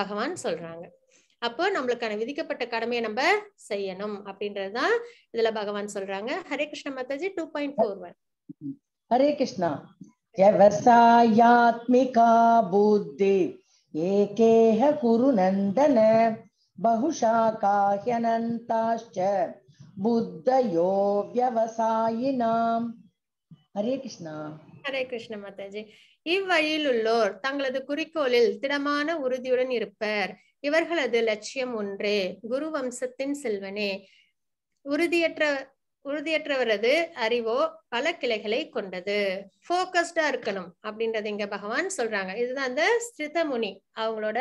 பகவான் சொல்றாங்க அப்போ நம்மளுக்கான விதிக்கப்பட்ட கடமையை நம்ம செய்யணும் அப்படின்றதுதான் இதுல பகவான் சொல்றாங்க ஹரே கிருஷ்ண மாதாஜி two point four one Hare Krishna விவசாயாத்மிகா புத்தி ஏகேஹ குரு நந்தன बहुशाखाह्यनन्ताश्च बुद्धयो व्यवसायिनाम् ஹரே கிருஷ்ணா ஹரே கிருஷ்ண மாதாஜி இவ்வழியில் உள்ளோர் தங்களது குறிக்கோளில் திடமான உறுதியுடன் இருப்பர் இவர்களது லட்சியம் ஒன்றே குரு வம்சத்தின் செல்வனே உறுதியற்ற உறுதியற்றவரது அறிவோ பல கிளைகளை கொண்டது போக்கஸ்டா இருக்கணும் அப்படின்றத இங்க பகவான் சொல்றாங்க இதுதான் அந்த முனி அவங்களோட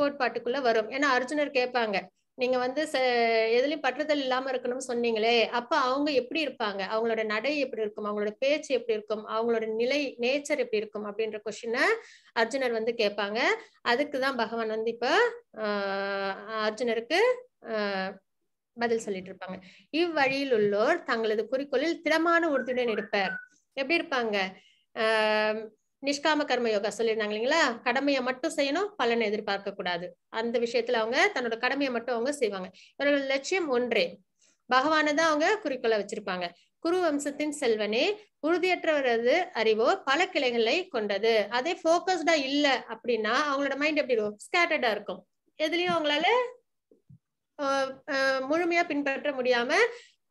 கோட்பாட்டுக்குள்ள வரும் ஏன்னா அர்ஜுனர் கேட்பாங்க நீங்க வந்து எதுலயும் பற்றுதல் இல்லாம இருக்கணும்னு சொன்னீங்களே அப்ப அவங்க எப்படி இருப்பாங்க அவங்களோட நடை எப்படி இருக்கும் அவங்களோட பேச்சு எப்படி இருக்கும் அவங்களோட நிலை நேச்சர் எப்படி இருக்கும் அப்படின்ற கொஸ்டினை அர்ஜுனர் வந்து கேட்பாங்க அதுக்குதான் பகவான் வந்து இப்ப அர்ஜுனருக்கு பதில் சொல்லிட்டு இருப்பாங்க இவ்வழியில் உள்ளோர் தங்களது குறிக்கோளில் திடமான உறுதியுடன் இருப்பார் எப்படி இருப்பாங்க நிஷ்காம கர்ம யோகா சொல்லியிருந்தாங்க இல்லைங்களா கடமையை மட்டும் செய்யணும் பலனை எதிர்பார்க்க கூடாது அந்த விஷயத்துல அவங்க தன்னோட கடமையை மட்டும் அவங்க செய்வாங்க இவர்கள் லட்சியம் ஒன்றே பகவானை தான் அவங்க குறிக்கோளை வச்சிருப்பாங்க குரு வம்சத்தின் செல்வனே உறுதியற்றவரது அறிவோ பல கிளைகளை கொண்டது அதே போக்கஸ்டா இல்ல அப்படின்னா அவங்களோட மைண்ட் எப்படி இருக்கும் ஸ்கேட்டர்டா இருக்கும் எதுலயும் அவங்களால முழுமையா பின்பற்ற முடியாம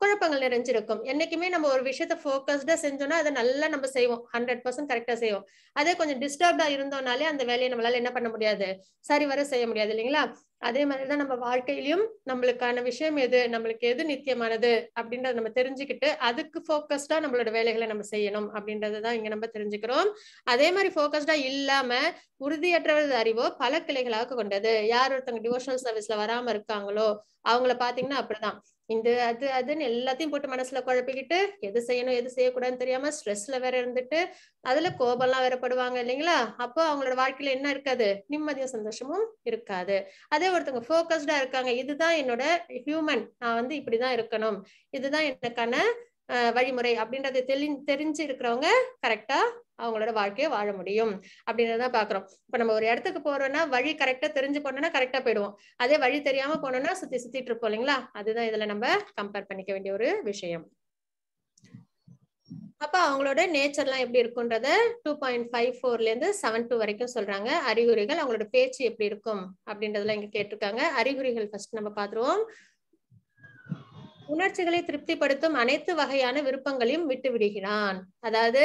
குழப்பங்கள் நிறைஞ்சிருக்கும் என்னைக்குமே நம்ம ஒரு விஷயத்த போக்கஸ்டா செஞ்சோம்னா அதை நல்லா நம்ம செய்வோம் ஹண்ட்ரட் பர்சன்ட் கரெக்டா செய்வோம் அதே கொஞ்சம் டிஸ்டர்ப்டா இருந்தோம்னாலே அந்த வேலையை நம்மளால என்ன பண்ண முடியாது சரி வர செய்ய முடியாது இல்லைங்களா அதே மாதிரிதான் நம்ம வாழ்க்கையிலும் நம்மளுக்கான விஷயம் எது நம்மளுக்கு எது நித்தியமானது அப்படின்றத நம்ம தெரிஞ்சுக்கிட்டு அதுக்கு போக்கஸ்டா நம்மளோட வேலைகளை நம்ம செய்யணும் அப்படின்றதான் இங்க நம்ம தெரிஞ்சுக்கிறோம் அதே மாதிரி போக்கஸ்டா இல்லாம உறுதியற்றவரது அறிவோ பல கிளைகளாக கொண்டது யார் ஒருத்தவங்க டிவோஷனல் சர்வீஸ்ல வராம இருக்காங்களோ அவங்கள பாத்தீங்கன்னா அப்படிதான் இந்த அது அதுன்னு எல்லாத்தையும் போட்டு மனசுல குழப்பிக்கிட்டு எது செய்யணும் எது செய்யக்கூடாதுன்னு தெரியாம ஸ்ட்ரெஸ்ல வேற இருந்துட்டு அதுல கோபம்லாம் வேறப்படுவாங்க இல்லைங்களா அப்போ அவங்களோட வாழ்க்கையில என்ன இருக்காது நிம்மதியும் சந்தோஷமும் இருக்காது அதே ஒருத்தவங்க ஃபோக்கஸ்டா இருக்காங்க இதுதான் என்னோட ஹியூமன் நான் வந்து இப்படிதான் இருக்கணும் இதுதான் எனக்கான வழிமுறை அப்படின்றத தெளி தெரிஞ்சு இருக்கிறவங்க கரெக்டா அவங்களோட வாழ்க்கையை வாழ முடியும் அப்படின்றத பாக்குறோம் இப்ப நம்ம ஒரு இடத்துக்கு போறோம்னா வழி கரெக்டா தெரிஞ்சு போனோம்னா கரெக்டா போயிடுவோம் அதே வழி தெரியாம போனோம்னா சுத்தி சுத்திட்டு இருப்போம் இல்லைங்களா அதுதான் இதுல நம்ம கம்பேர் பண்ணிக்க வேண்டிய ஒரு விஷயம் அப்ப அவங்களோட நேச்சர் எல்லாம் எப்படி இருக்குன்றத டூ பாயிண்ட் ஃபைவ் ஃபோர்ல இருந்து செவன் டூ வரைக்கும் சொல்றாங்க அறிகுறிகள் அவங்களோட பேச்சு எப்படி இருக்கும் அப்படின்றதுல இங்க கேட்டிருக்காங்க அறிகுறிகள் ஃபர்ஸ்ட் நம்ம பாத்துருவோம் உணர்ச்சிகளை திருப்திப்படுத்தும் அனைத்து வகையான விருப்பங்களையும் விட்டு விடுகிறான் அதாவது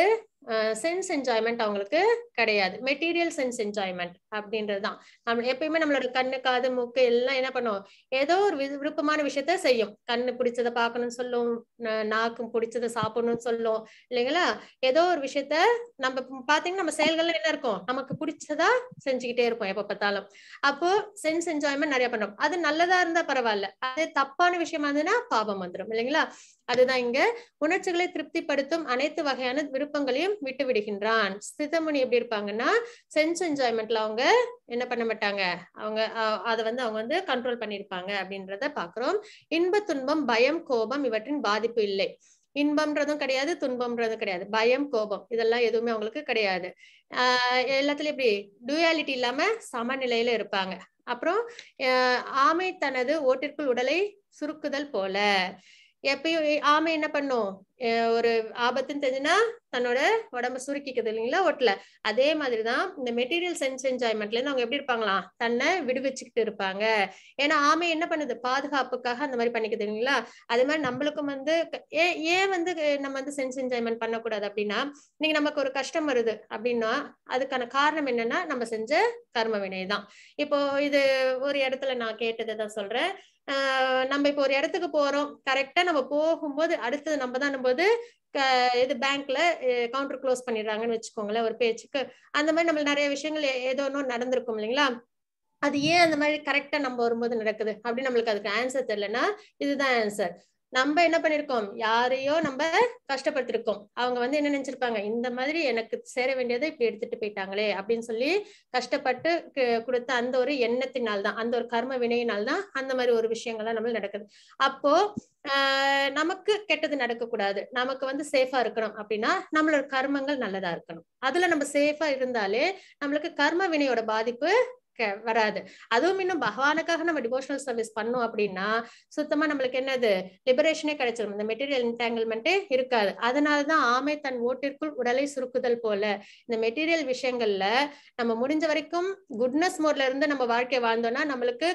சென்ஸ் என்ஜாய்மெண்ட் அவங்களுக்கு கிடையாது மெட்டீரியல் சென்ஸ் என்ஜாய்மெண்ட் அப்படின்றது தான் நம்ம எப்பயுமே நம்மளோட கண்ணு காது மூக்கு எல்லாம் என்ன பண்ணுவோம் ஏதோ ஒரு விருப்பமான விஷயத்த செய்யும் கண்ணு பிடிச்சதை பார்க்கணும்னு சொல்லும் நாக்கு பிடிச்சதை சாப்பிடணும்னு சொல்லும் இல்லைங்களா ஏதோ ஒரு விஷயத்த நம்ம பாத்தீங்கன்னா நம்ம செயல்கள்ல என்ன இருக்கும் நமக்கு பிடிச்சதா செஞ்சுக்கிட்டே இருப்போம் எப்ப பார்த்தாலும் அப்போ சென்ஸ் என்ஜாய்மெண்ட் நிறைய பண்ணும் அது நல்லதா இருந்தா பரவாயில்ல அது தப்பான விஷயமா இருந்ததுன்னா பாபம் வந்துடும் இல்லைங்களா அதுதான் இங்க உணர்ச்சிகளை திருப்திப்படுத்தும் அனைத்து வகையான விருப்பங்களையும் விட்டு விடுகின்றான் சிதமுனி எப்படி இருப்பாங்கன்னா சென்ஸ் என்ஜாய்மெண்ட்ல அவங்க என்ன பண்ண மாட்டாங்க அவங்க அதை வந்து அவங்க வந்து கண்ட்ரோல் பண்ணியிருப்பாங்க அப்படின்றத பாக்குறோம் இன்ப துன்பம் பயம் கோபம் இவற்றின் பாதிப்பு இல்லை இன்பம்ன்றதும் கிடையாது துன்பம்ன்றதும் கிடையாது பயம் கோபம் இதெல்லாம் எதுவுமே அவங்களுக்கு கிடையாது ஆஹ் எல்லாத்துலயும் எப்படி டூயாலிட்டி இல்லாம சமநிலையில இருப்பாங்க அப்புறம் ஆமை தனது ஓட்டிற்குள் உடலை சுருக்குதல் போல எப்பயும் ஆமை என்ன பண்ணும் ஒரு ஆபத்துன்னு தெரிஞ்சுன்னா தன்னோட உடம்ப சுருக்கிக்குது இல்லைங்களா ஒட்டல அதே மாதிரிதான் இந்த மெட்டீரியல் சென்ஸ் என்ஜாய்மெண்ட்ல இருந்து அவங்க எப்படி இருப்பாங்களாம் தன்னை விடுவிச்சுக்கிட்டு இருப்பாங்க ஏன்னா ஆமை என்ன பண்ணுது பாதுகாப்புக்காக அந்த மாதிரி பண்ணிக்குது இல்லைங்களா அது மாதிரி நம்மளுக்கும் வந்து ஏன் வந்து நம்ம வந்து சென்ஸ் என்ஜாய்மெண்ட் பண்ணக்கூடாது அப்படின்னா இன்னைக்கு நமக்கு ஒரு கஷ்டம் வருது அப்படின்னா அதுக்கான காரணம் என்னன்னா நம்ம செஞ்ச கர்ம வினை தான் இப்போ இது ஒரு இடத்துல நான் கேட்டதை தான் சொல்றேன் நம்ம இப்போ ஒரு இடத்துக்கு போறோம் கரெக்டா நம்ம போகும்போது அடுத்தது நம்ம தான் போது இது பேங்க்ல கவுண்டர் க்ளோஸ் பண்ணிடுறாங்கன்னு வச்சுக்கோங்களேன் ஒரு பேச்சுக்கு அந்த மாதிரி நம்ம நிறைய விஷயங்கள் ஏதோ ஒன்றும் நடந்திருக்கும் இல்லைங்களா அது ஏன் அந்த மாதிரி கரெக்டா நம்ம வரும்போது நடக்குது அப்படின்னு நம்மளுக்கு அதுக்கு ஆன்சர் தெரியலன்னா இதுதான் ஆன்சர் நம்ம என்ன பண்ணிருக்கோம் யாரையோ நம்ம கஷ்டப்படுத்திருக்கோம் அவங்க வந்து என்ன நினைச்சிருப்பாங்க இந்த மாதிரி எனக்கு சேர வேண்டியதை இப்படி எடுத்துட்டு போயிட்டாங்களே அப்படின்னு சொல்லி கஷ்டப்பட்டு கொடுத்த அந்த ஒரு எண்ணத்தினால் தான் அந்த ஒரு கர்ம வினையினால் தான் அந்த மாதிரி ஒரு விஷயங்கள்லாம் நம்ம நடக்குது அப்போ நமக்கு கெட்டது நடக்கக்கூடாது நமக்கு வந்து சேஃபா இருக்கணும் அப்படின்னா நம்மளோட கர்மங்கள் நல்லதா இருக்கணும் அதுல நம்ம சேஃபா இருந்தாலே நம்மளுக்கு கர்ம வினையோட பாதிப்பு வராது அதுவும் இன்னும் பகவானுக்காக நம்ம டிவோஷனல் சர்வீஸ் பண்ணோம் அப்படின்னா சுத்தமா நம்மளுக்கு என்னது லிபரேஷனே கிடைச்சிடும் இந்த மெட்டீரியல் இன்டாங்கிள்மெண்ட்டே இருக்காது அதனாலதான் ஆமை தன் ஓட்டிற்குள் உடலை சுருக்குதல் போல இந்த மெட்டீரியல் விஷயங்கள்ல நம்ம முடிஞ்ச வரைக்கும் குட்னஸ் மோட்ல இருந்து நம்ம வாழ்க்கை வாழ்ந்தோம்னா நம்மளுக்கு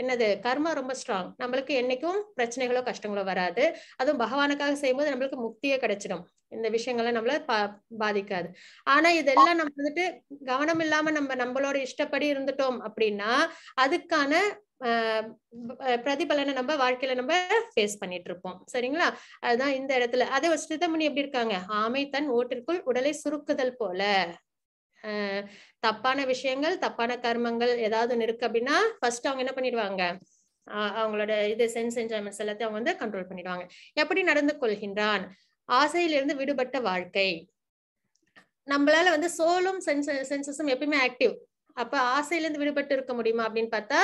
என்னது கர்மா ரொம்ப ஸ்ட்ராங் நம்மளுக்கு என்னைக்கும் பிரச்சனைகளோ கஷ்டங்களோ வராது அதுவும் பகவானுக்காக செய்யும்போது நம்மளுக்கு முக்தியே கிடைச்சிடும் இந்த விஷயங்கள்லாம் நம்மள பாதிக்காது ஆனா இதெல்லாம் நம்ம வந்துட்டு கவனம் இல்லாம நம்ம நம்மளோட இஷ்டப்படி இருந்துட்டோம் அப்படின்னா அதுக்கான பிரதிபலனை நம்ம வாழ்க்கையில நம்ம ஃபேஸ் பண்ணிட்டு இருப்போம் சரிங்களா அதுதான் இந்த இடத்துல அதே ஒரு ஸ்ருதமுனி எப்படி இருக்காங்க ஆமை தன் ஓட்டிற்குள் உடலை சுருக்குதல் போல தப்பான விஷயங்கள் தப்பான கர்மங்கள் ஏதாவது இருக்கு அப்படின்னா ஃபர்ஸ்ட் அவங்க என்ன பண்ணிடுவாங்க அவங்களோட இது சென்ஸ் என்ஜாய்மெண்ட்ஸ் எல்லாத்தையும் அவங்க வந்து கண்ட்ரோல் பண்ணிடுவாங்க எப்படி நடந்து கொள்கின்றான் ஆசையிலிருந்து விடுபட்ட வாழ்க்கை நம்மளால வந்து சோலும் சென்சஸும் எப்பயுமே ஆக்டிவ் அப்ப ஆசையிலிருந்து விடுபட்டு இருக்க முடியுமா அப்படின்னு பார்த்தா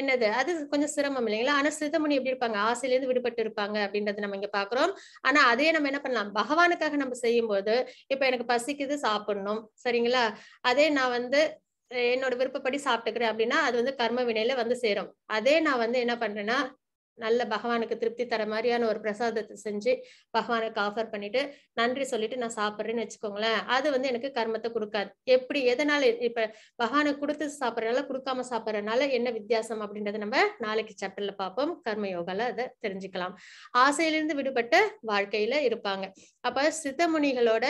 என்னது அது கொஞ்சம் சிரமம் இல்லைங்களா ஆனா சிறுதமணி எப்படி இருப்பாங்க ஆசையிலேருந்து விடுபட்டு இருப்பாங்க அப்படின்றத நம்ம இங்க பாக்குறோம் ஆனா அதே நம்ம என்ன பண்ணலாம் பகவானுக்காக நம்ம செய்யும் போது இப்ப எனக்கு பசிக்குது சாப்பிடணும் சரிங்களா அதே நான் வந்து என்னோட விருப்பப்படி சாப்பிட்டுக்கிறேன் அப்படின்னா அது வந்து கர்ம வினையில வந்து சேரும் அதே நான் வந்து என்ன பண்றேன்னா நல்ல பகவானுக்கு திருப்தி தர மாதிரியான ஒரு பிரசாதத்தை செஞ்சு பகவானுக்கு ஆஃபர் பண்ணிட்டு நன்றி சொல்லிட்டு நான் சாப்பிட்றேன்னு வச்சுக்கோங்களேன் அது வந்து எனக்கு கர்மத்தை கொடுக்காது எப்படி எதனால இப்ப பகவானுக்கு கொடுத்து சாப்பிட்றதுனால கொடுக்காம சாப்பிட்றதுனால என்ன வித்தியாசம் அப்படின்றத நம்ம நாளைக்கு சாப்டர்ல பார்ப்போம் கர்ம யோகால அதை தெரிஞ்சுக்கலாம் ஆசையிலிருந்து விடுபட்ட வாழ்க்கையில இருப்பாங்க அப்ப சித்தமுனிகளோட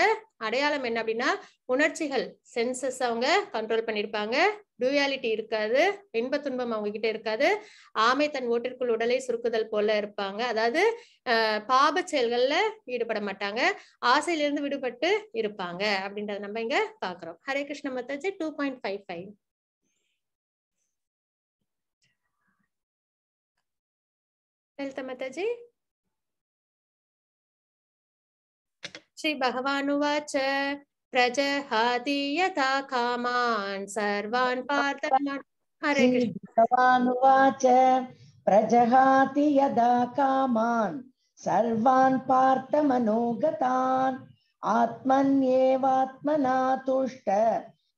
அடையாளம் என்ன அப்படின்னா உணர்ச்சிகள் சென்சஸ் அவங்க கண்ட்ரோல் பண்ணியிருப்பாங்க டூயாலிட்டி இருக்காது இன்ப துன்பம் அவங்க கிட்ட இருக்காது ஆமை தன் ஓட்டிற்குள் உடலை சுருக்குதல் போல இருப்பாங்க அதாவது பாப செயல்கள்ல ஈடுபட மாட்டாங்க ஆசையிலிருந்து விடுபட்டு இருப்பாங்க அப்படின்றத நம்ம இங்க பாக்குறோம் ஹரே கிருஷ்ண மத்தாஜி two point five five Lalita மத்தாஜி श्रीभगवानुवाच प्रजहाति यथा कामान् सर्वान् पार्थमान् हरे भगवानुवाच प्रजहाति यदा कामान् सर्वान् पार्थमनोगतान् आत्मन्येवात्मना तुष्ट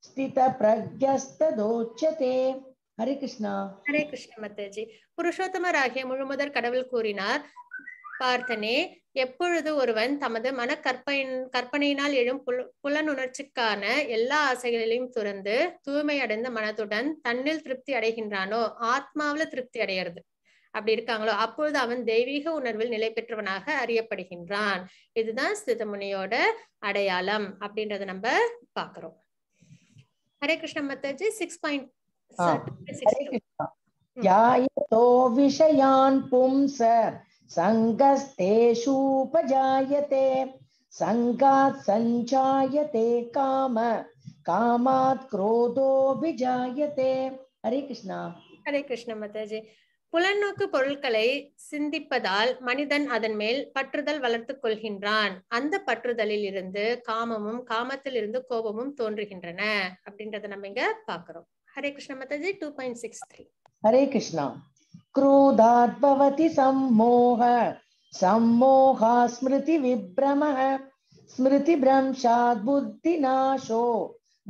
ஸ்திதபிரஜஸ்ததோச்சதே ஹரே கிருஷ்ணா ஹரே கிருஷ்ண மத்தாஜி புருஷோத்தமராகிய முழுமுதற் கடவுள் கூறினார் பார்த்தனே எப்பொழுது ஒருவன் தமது மன கற்பனை கற்பனையினால் எழும் புல புலனுணர்ச்சிக்கான எல்லா ஆசைகளிலையும் துறந்து தூய்மையடைந்த மனத்துடன் தன்னில் திருப்தி அடைகின்றானோ ஆத்மாவில திருப்தி அடையிறது அப்படி இருக்காங்களோ அப்பொழுது அவன் தெய்வீக உணர்வில் நிலை பெற்றவனாக அறியப்படுகின்றான் இதுதான் சிதமுனியோட அடையாளம் அப்படின்றத நம்ம பாக்குறோம் ஹரே கிருஷ்ண மத்தாஜி சிக்ஸ் பாயிண்ட் யாயோ விஷயான் सङ्गस्तेषूपजायते सङ्गात् सञ्जायते काम कामात् क्रोधोऽभिजायते हरे கிருஷ்ணா ஹரே கிருஷ்ண புலநோக்கு பொருட்களை சிந்திப்பதால் மனிதன் அதன் மேல் பற்றுதல் வளர்த்து கொள்கின்றான் அந்த பற்றுதலில் இருந்து காமமும் காமத்தில் இருந்து கோபமும் தோன்றுகின்றன அப்படின்றத நம்ம இங்க பாக்குறோம் ஹரே கிருஷ்ண மதாஜி two point six three Hare Krishna क्रोधात् भवति सम्मोह सम्मोहा स्मृतिविभ्रमः स्मृतिभ्रंशात् बुद्धिनाशो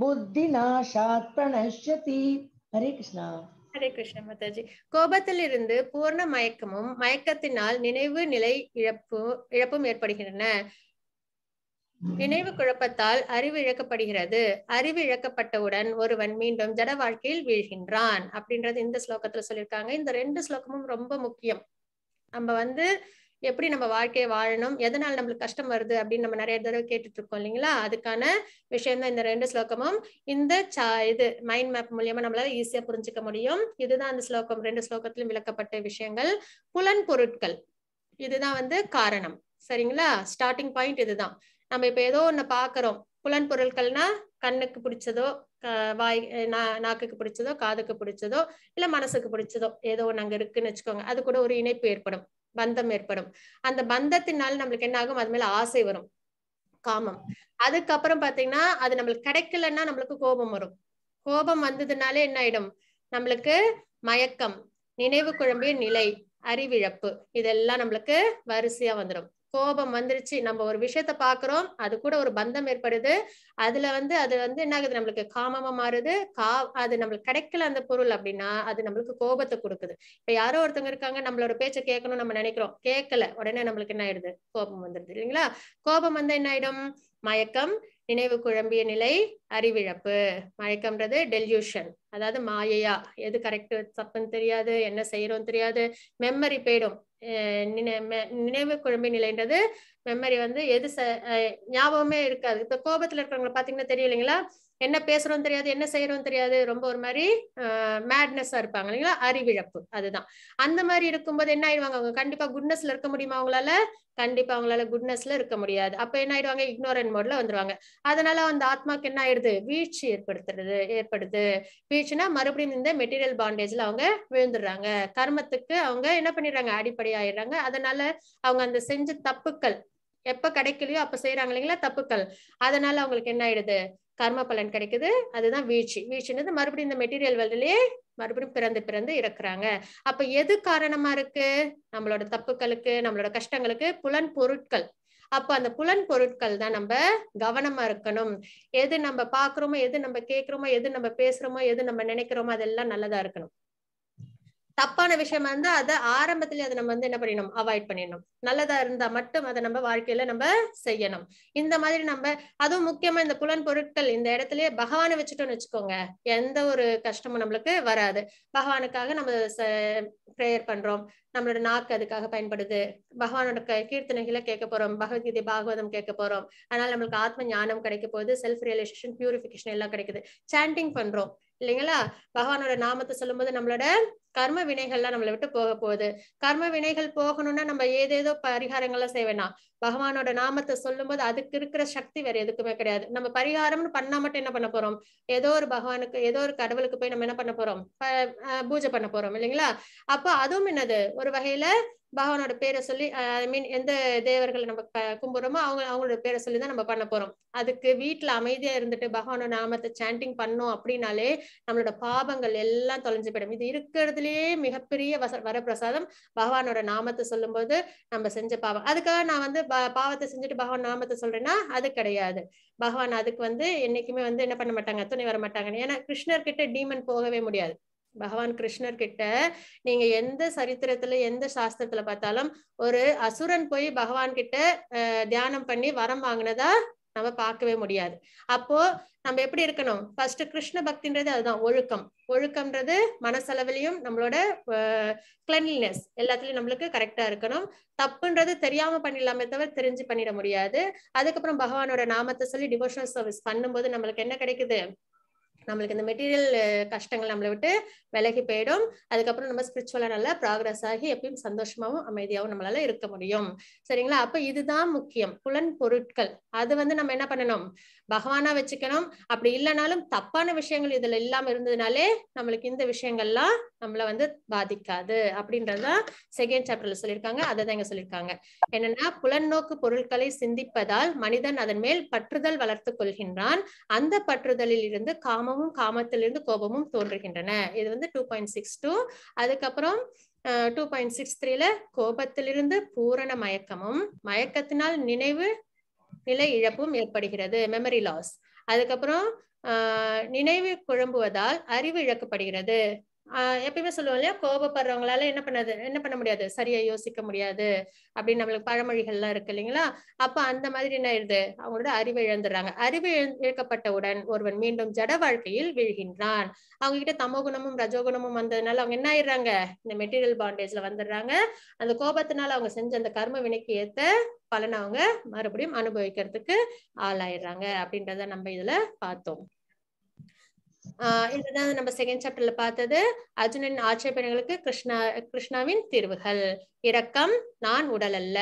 புத்திநாஷாத் பிரணஷ்யதி ஹரே கிருஷ்ணா ஹரே கிருஷ்ண மாதாஜி கோபத்திலிருந்து பூர்ண மயக்கமும் மயக்கத்தினால் நினைவு நிலை இழப்பு இழப்பும் ஏற்படுகின்றன நினைவு குழப்பத்தால் அறிவு இழக்கப்படுகிறது அறிவு இழக்கப்பட்டவுடன் ஒருவன் மீண்டும் ஜட வாழ்க்கையில் வீழ்கின்றான் அப்படின்றது இந்த ஸ்லோகத்துல சொல்லியிருக்காங்க இந்த ரெண்டு ஸ்லோகமும் ரொம்ப முக்கியம் நம்ம வந்து எப்படி நம்ம வாழ்க்கையை வாழணும் எதனால நம்மளுக்கு கஷ்டம் வருது அப்படின்னு நம்ம நிறைய தடவை கேட்டுட்டு இருக்கோம் இல்லைங்களா அதுக்கான விஷயம் தான் இந்த ரெண்டு ஸ்லோகமும் இந்த சா இது மைண்ட் மேப் மூலியமா நம்மளால ஈஸியா புரிஞ்சுக்க முடியும் இதுதான் அந்த ஸ்லோகம் ரெண்டு ஸ்லோகத்திலும் விளக்கப்பட்ட விஷயங்கள் புலன் பொருட்கள் இதுதான் வந்து காரணம் சரிங்களா ஸ்டார்டிங் பாயிண்ட் இதுதான் நம்ம இப்ப ஏதோ ஒண்ணு பாக்குறோம் புலன் பொருட்கள்னா கண்ணுக்கு பிடிச்சதோ வாய் நா நாக்குக்கு பிடிச்சதோ காதுக்கு பிடிச்சதோ இல்ல மனசுக்கு பிடிச்சதோ ஏதோ ஒண்ணு அங்க இருக்குன்னு வச்சுக்கோங்க அது கூட ஒரு இணைப்பு ஏற்படும் பந்தம் ஏற்படும் அந்த பந்தத்தினால நம்மளுக்கு என்ன ஆகும் அது மேல ஆசை வரும் காமம் அதுக்கப்புறம் பாத்தீங்கன்னா அது நம்மளுக்கு கிடைக்கலன்னா நம்மளுக்கு கோபம் வரும் கோபம் வந்ததுனாலே என்ன ஆயிடும் நம்மளுக்கு மயக்கம் நினைவு குழம்பிய நிலை அறிவிழப்பு இதெல்லாம் நம்மளுக்கு வரிசையா வந்துடும் கோபம் வந்துருச்சு நம்ம ஒரு விஷயத்த பாக்குறோம் அது கூட ஒரு பந்தம் ஏற்படுது அதுல வந்து அது வந்து என்ன ஆகுது நம்மளுக்கு காமமா மாறுது கா அது நம்மளுக்கு கிடைக்கல அந்த பொருள் அப்படின்னா அது நம்மளுக்கு கோபத்தை கொடுக்குது இப்ப யாரோ ஒருத்தவங்க இருக்காங்க நம்மளோட பேச்சை கேட்கணும்னு நம்ம நினைக்கிறோம் கேட்கல உடனே நம்மளுக்கு என்ன ஆயிடுது கோபம் வந்துடுது இல்லைங்களா கோபம் வந்து என்ன ஆயிடும் மயக்கம் நினைவு குழம்பிய நிலை அறிவிழப்பு மயக்கம்ன்றது டெல்யூஷன் அதாவது மாயையா எது கரெக்ட் தப்புன்னு தெரியாது என்ன செய்யறோம் தெரியாது மெமரி போயிடும் நினைவு குழம்பி நிலைன்றது மெமரி வந்து எது ஞாபகமே இருக்காது இப்ப கோபத்துல இருக்கிறவங்களை பாத்தீங்கன்னா தெரியலைங்களா என்ன பேசுறோம் தெரியாது என்ன செய்யறோம் தெரியாது ரொம்ப ஒரு மாதிரி மேட்னஸா இருப்பாங்க இல்லைங்களா அறிவிழப்பு அதுதான் அந்த மாதிரி இருக்கும்போது என்ன ஆயிடுவாங்க அவங்க கண்டிப்பா குட்னஸ்ல இருக்க முடியுமா அவங்களால கண்டிப்பா அவங்களால குட்னஸ்ல இருக்க முடியாது அப்ப என்ன ஆயிடுவாங்க இக்னோரன் மோட்ல வந்துருவாங்க அதனால அந்த ஆத்மாக்கு என்ன ஆயிடுது வீழ்ச்சி ஏற்படுத்துறது ஏற்படுது வீழ்ச்சினா மறுபடியும் இந்த மெட்டீரியல் பாண்டேஜ்ல அவங்க விழுந்துடுறாங்க கர்மத்துக்கு அவங்க என்ன பண்ணிடுறாங்க அடிப்படை ஆயிடுறாங்க அதனால அவங்க அந்த செஞ்ச தப்புக்கள் எப்ப கிடைக்கலையோ அப்ப செய்யறாங்க இல்லைங்களா தப்புக்கள் அதனால அவங்களுக்கு என்ன ஆயிடுது கர்ம பலன் கிடைக்குது அதுதான் வீழ்ச்சி வீழ்ச்சின்றது மறுபடியும் இந்த மெட்டீரியல் வேர்ல்டுலயே மறுபடியும் பிறந்து பிறந்து இருக்கிறாங்க அப்ப எது காரணமா இருக்கு நம்மளோட தப்புகளுக்கு நம்மளோட கஷ்டங்களுக்கு புலன் பொருட்கள் அப்ப அந்த புலன் பொருட்கள் தான் நம்ம கவனமா இருக்கணும் எது நம்ம பாக்குறோமோ எது நம்ம கேட்கிறோமோ எது நம்ம பேசுறோமோ எது நம்ம நினைக்கிறோமோ அதெல்லாம் நல்லதா இருக்கணும் தப்பான விஷயமா இருந்தா அதை ஆரம்பத்துல அதை நம்ம வந்து என்ன பண்ணிடணும் அவாய்ட் பண்ணிடணும் நல்லதா இருந்தா மட்டும் அதை நம்ம வாழ்க்கையில நம்ம செய்யணும் இந்த மாதிரி நம்ம அதுவும் முக்கியமா இந்த புலன் பொருட்கள் இந்த இடத்துலயே பகவானை வச்சுட்டோம்னு வச்சுக்கோங்க எந்த ஒரு கஷ்டமும் நம்மளுக்கு வராது பகவானுக்காக நம்ம ப்ரேயர் பண்றோம் நம்மளோட நாக்கு அதுக்காக பயன்படுது பகவானோட கீர்த்தனைகளை கேட்க போறோம் பகவத்கீதை பாகவதம் கேட்க போறோம் அதனால நம்மளுக்கு ஆத்ம ஞானம் கிடைக்க போகுது செல்ஃப் ரியலைசேஷன் பியூரிபிகேஷன் எல்லாம் கிடைக்குது சாண்டிங் பண்றோம் இல்லைங்களா பகவானோட நாமத்தை சொல்லும்போது நம்மளோட கர்ம வினைகள்லாம் நம்மளை விட்டு போக போகுது கர்ம வினைகள் போகணும்னா நம்ம ஏதேதோ பரிகாரங்கள்லாம் செய்ய வேணாம் பகவானோட நாமத்தை சொல்லும்போது அதுக்கு இருக்கிற சக்தி வேற எதுக்குமே கிடையாது நம்ம பரிகாரம்னு பண்ணா மட்டும் என்ன பண்ண போறோம் ஏதோ ஒரு பகவானுக்கு ஏதோ ஒரு கடவுளுக்கு போய் நம்ம என்ன பண்ண போறோம் பூஜை பண்ண போறோம் இல்லைங்களா அப்போ அதுவும் என்னது ஒரு வகையில பகவானோட பேரை சொல்லி ஐ மீன் எந்த தேவர்களை நம்ம கும்பிட்றோமோ அவங்க அவங்களோட பேரை சொல்லி தான் நம்ம பண்ண போறோம் அதுக்கு வீட்டுல அமைதியா இருந்துட்டு பகவானோட நாமத்தை சாண்டிங் பண்ணோம் அப்படின்னாலே நம்மளோட பாபங்கள் எல்லாம் தொலைஞ்சு போயிடும் இது இருக்கிறதுலயே மிகப்பெரிய வச வரப்பிரசாதம் பகவானோட நாமத்தை சொல்லும்போது நம்ம செஞ்ச பாவம் அதுக்காக நான் வந்து பாவத்தை செஞ்சுட்டு பகவான் நாமத்தை சொல்றேன்னா அது கிடையாது பகவான் அதுக்கு வந்து என்னைக்குமே வந்து என்ன பண்ண மாட்டாங்க துணை வர மாட்டாங்க ஏன்னா கிருஷ்ணர்கிட்ட டீமன் போகவே முடியாது பகவான் கிருஷ்ணர் கிட்ட நீங்க எந்த சரித்திரத்துல எந்த சாஸ்திரத்துல பார்த்தாலும் ஒரு அசுரன் போய் பகவான் கிட்ட தியானம் பண்ணி வரம் வாங்கினதா நம்ம பார்க்கவே முடியாது அப்போ நம்ம எப்படி இருக்கணும் ஃபர்ஸ்ட் கிருஷ்ண பக்தின்றது அதுதான் ஒழுக்கம் ஒழுக்கம்ன்றது மனசளவிலையும் நம்மளோட கிளென்லினஸ் எல்லாத்துலயும் நம்மளுக்கு கரெக்டா இருக்கணும் தப்புன்றது தெரியாம பண்ணிடலாமே தவிர தெரிஞ்சு பண்ணிட முடியாது அதுக்கப்புறம் பகவானோட நாமத்தை சொல்லி டிவோஷனல் சர்வீஸ் பண்ணும்போது நம்மளுக்கு என்ன கிடைக்குது நம்மளுக்கு இந்த மெட்டீரியல் கஷ்டங்கள் நம்மளை விட்டு விலகி போயிடும் அதுக்கப்புறம் நம்ம ஸ்பிரிச்சுவலா நல்லா ப்ராக்ரஸ் ஆகி எப்பயும் சந்தோஷமாவும் அமைதியாகவும் நம்மளால இருக்க முடியும் சரிங்களா அப்ப இதுதான் முக்கியம் புலன் பொருட்கள் அது வந்து நம்ம என்ன பண்ணணும் பகவானா வச்சுக்கணும் அப்படி இல்லைனாலும் தப்பான விஷயங்கள் இதுல இல்லாம இருந்ததுனாலே நம்மளுக்கு இந்த விஷயங்கள்லாம் நம்மள வந்து பாதிக்காது அப்படின்றதுதான் செகண்ட் சாப்டர்ல சொல்லியிருக்காங்க அதை தான் இங்க சொல்லியிருக்காங்க என்னன்னா புலன்னோக்கு பொருட்களை சிந்திப்பதால் மனிதன் அதன் மேல் பற்றுதல் வளர்த்து கொள்கின்றான் அந்த பற்றுதலில் இருந்து காமமும் காமத்திலிருந்து கோபமும் தோன்றுகின்றன இது வந்து டூ பாயிண்ட் சிக்ஸ் டூ அதுக்கப்புறம் டூ பாயிண்ட் சிக்ஸ் த்ரீல கோபத்திலிருந்து பூரண மயக்கமும் மயக்கத்தினால் நினைவு நிலை இழப்பும் ஏற்படுகிறது மெமரி லாஸ் அதுக்கப்புறம் நினைவு குழம்புவதால் அறிவு இழக்கப்படுகிறது ஆஹ் எப்பயுமே சொல்லுவோம் இல்லையா கோபப்படுறவங்களால என்ன பண்ணாது என்ன பண்ண முடியாது சரியா யோசிக்க முடியாது அப்படின்னு நம்மளுக்கு பழமொழிகள்லாம் இருக்கு இல்லைங்களா அப்ப அந்த மாதிரி என்ன ஆயிடுது அவங்களோட அறிவை இழந்துடுறாங்க அறிவு இழக்கப்பட்டவுடன் ஒருவன் மீண்டும் ஜட வாழ்க்கையில் விழுகின்றான் அவங்க கிட்ட தமோ குணமும் ரஜோகுணமும் வந்ததுனால அவங்க என்ன ஆயிடுறாங்க இந்த மெட்டீரியல் பாண்டேஜ்ல வந்துடுறாங்க அந்த கோபத்தினால அவங்க செஞ்ச அந்த கர்ம வினைக்கு ஏத்த பலனை அவங்க மறுபடியும் அனுபவிக்கிறதுக்கு ஆளாயிடுறாங்க அப்படின்றத நம்ம இதுல பார்த்தோம் இதுதான் நம்ம செகண்ட் சாப்டர்ல பார்த்தது அர்ஜுனன் ஆட்சேபனைகளுக்கு கிருஷ்ணா கிருஷ்ணாவின் தீர்வுகள் இரக்கம் நான் உடல் அல்ல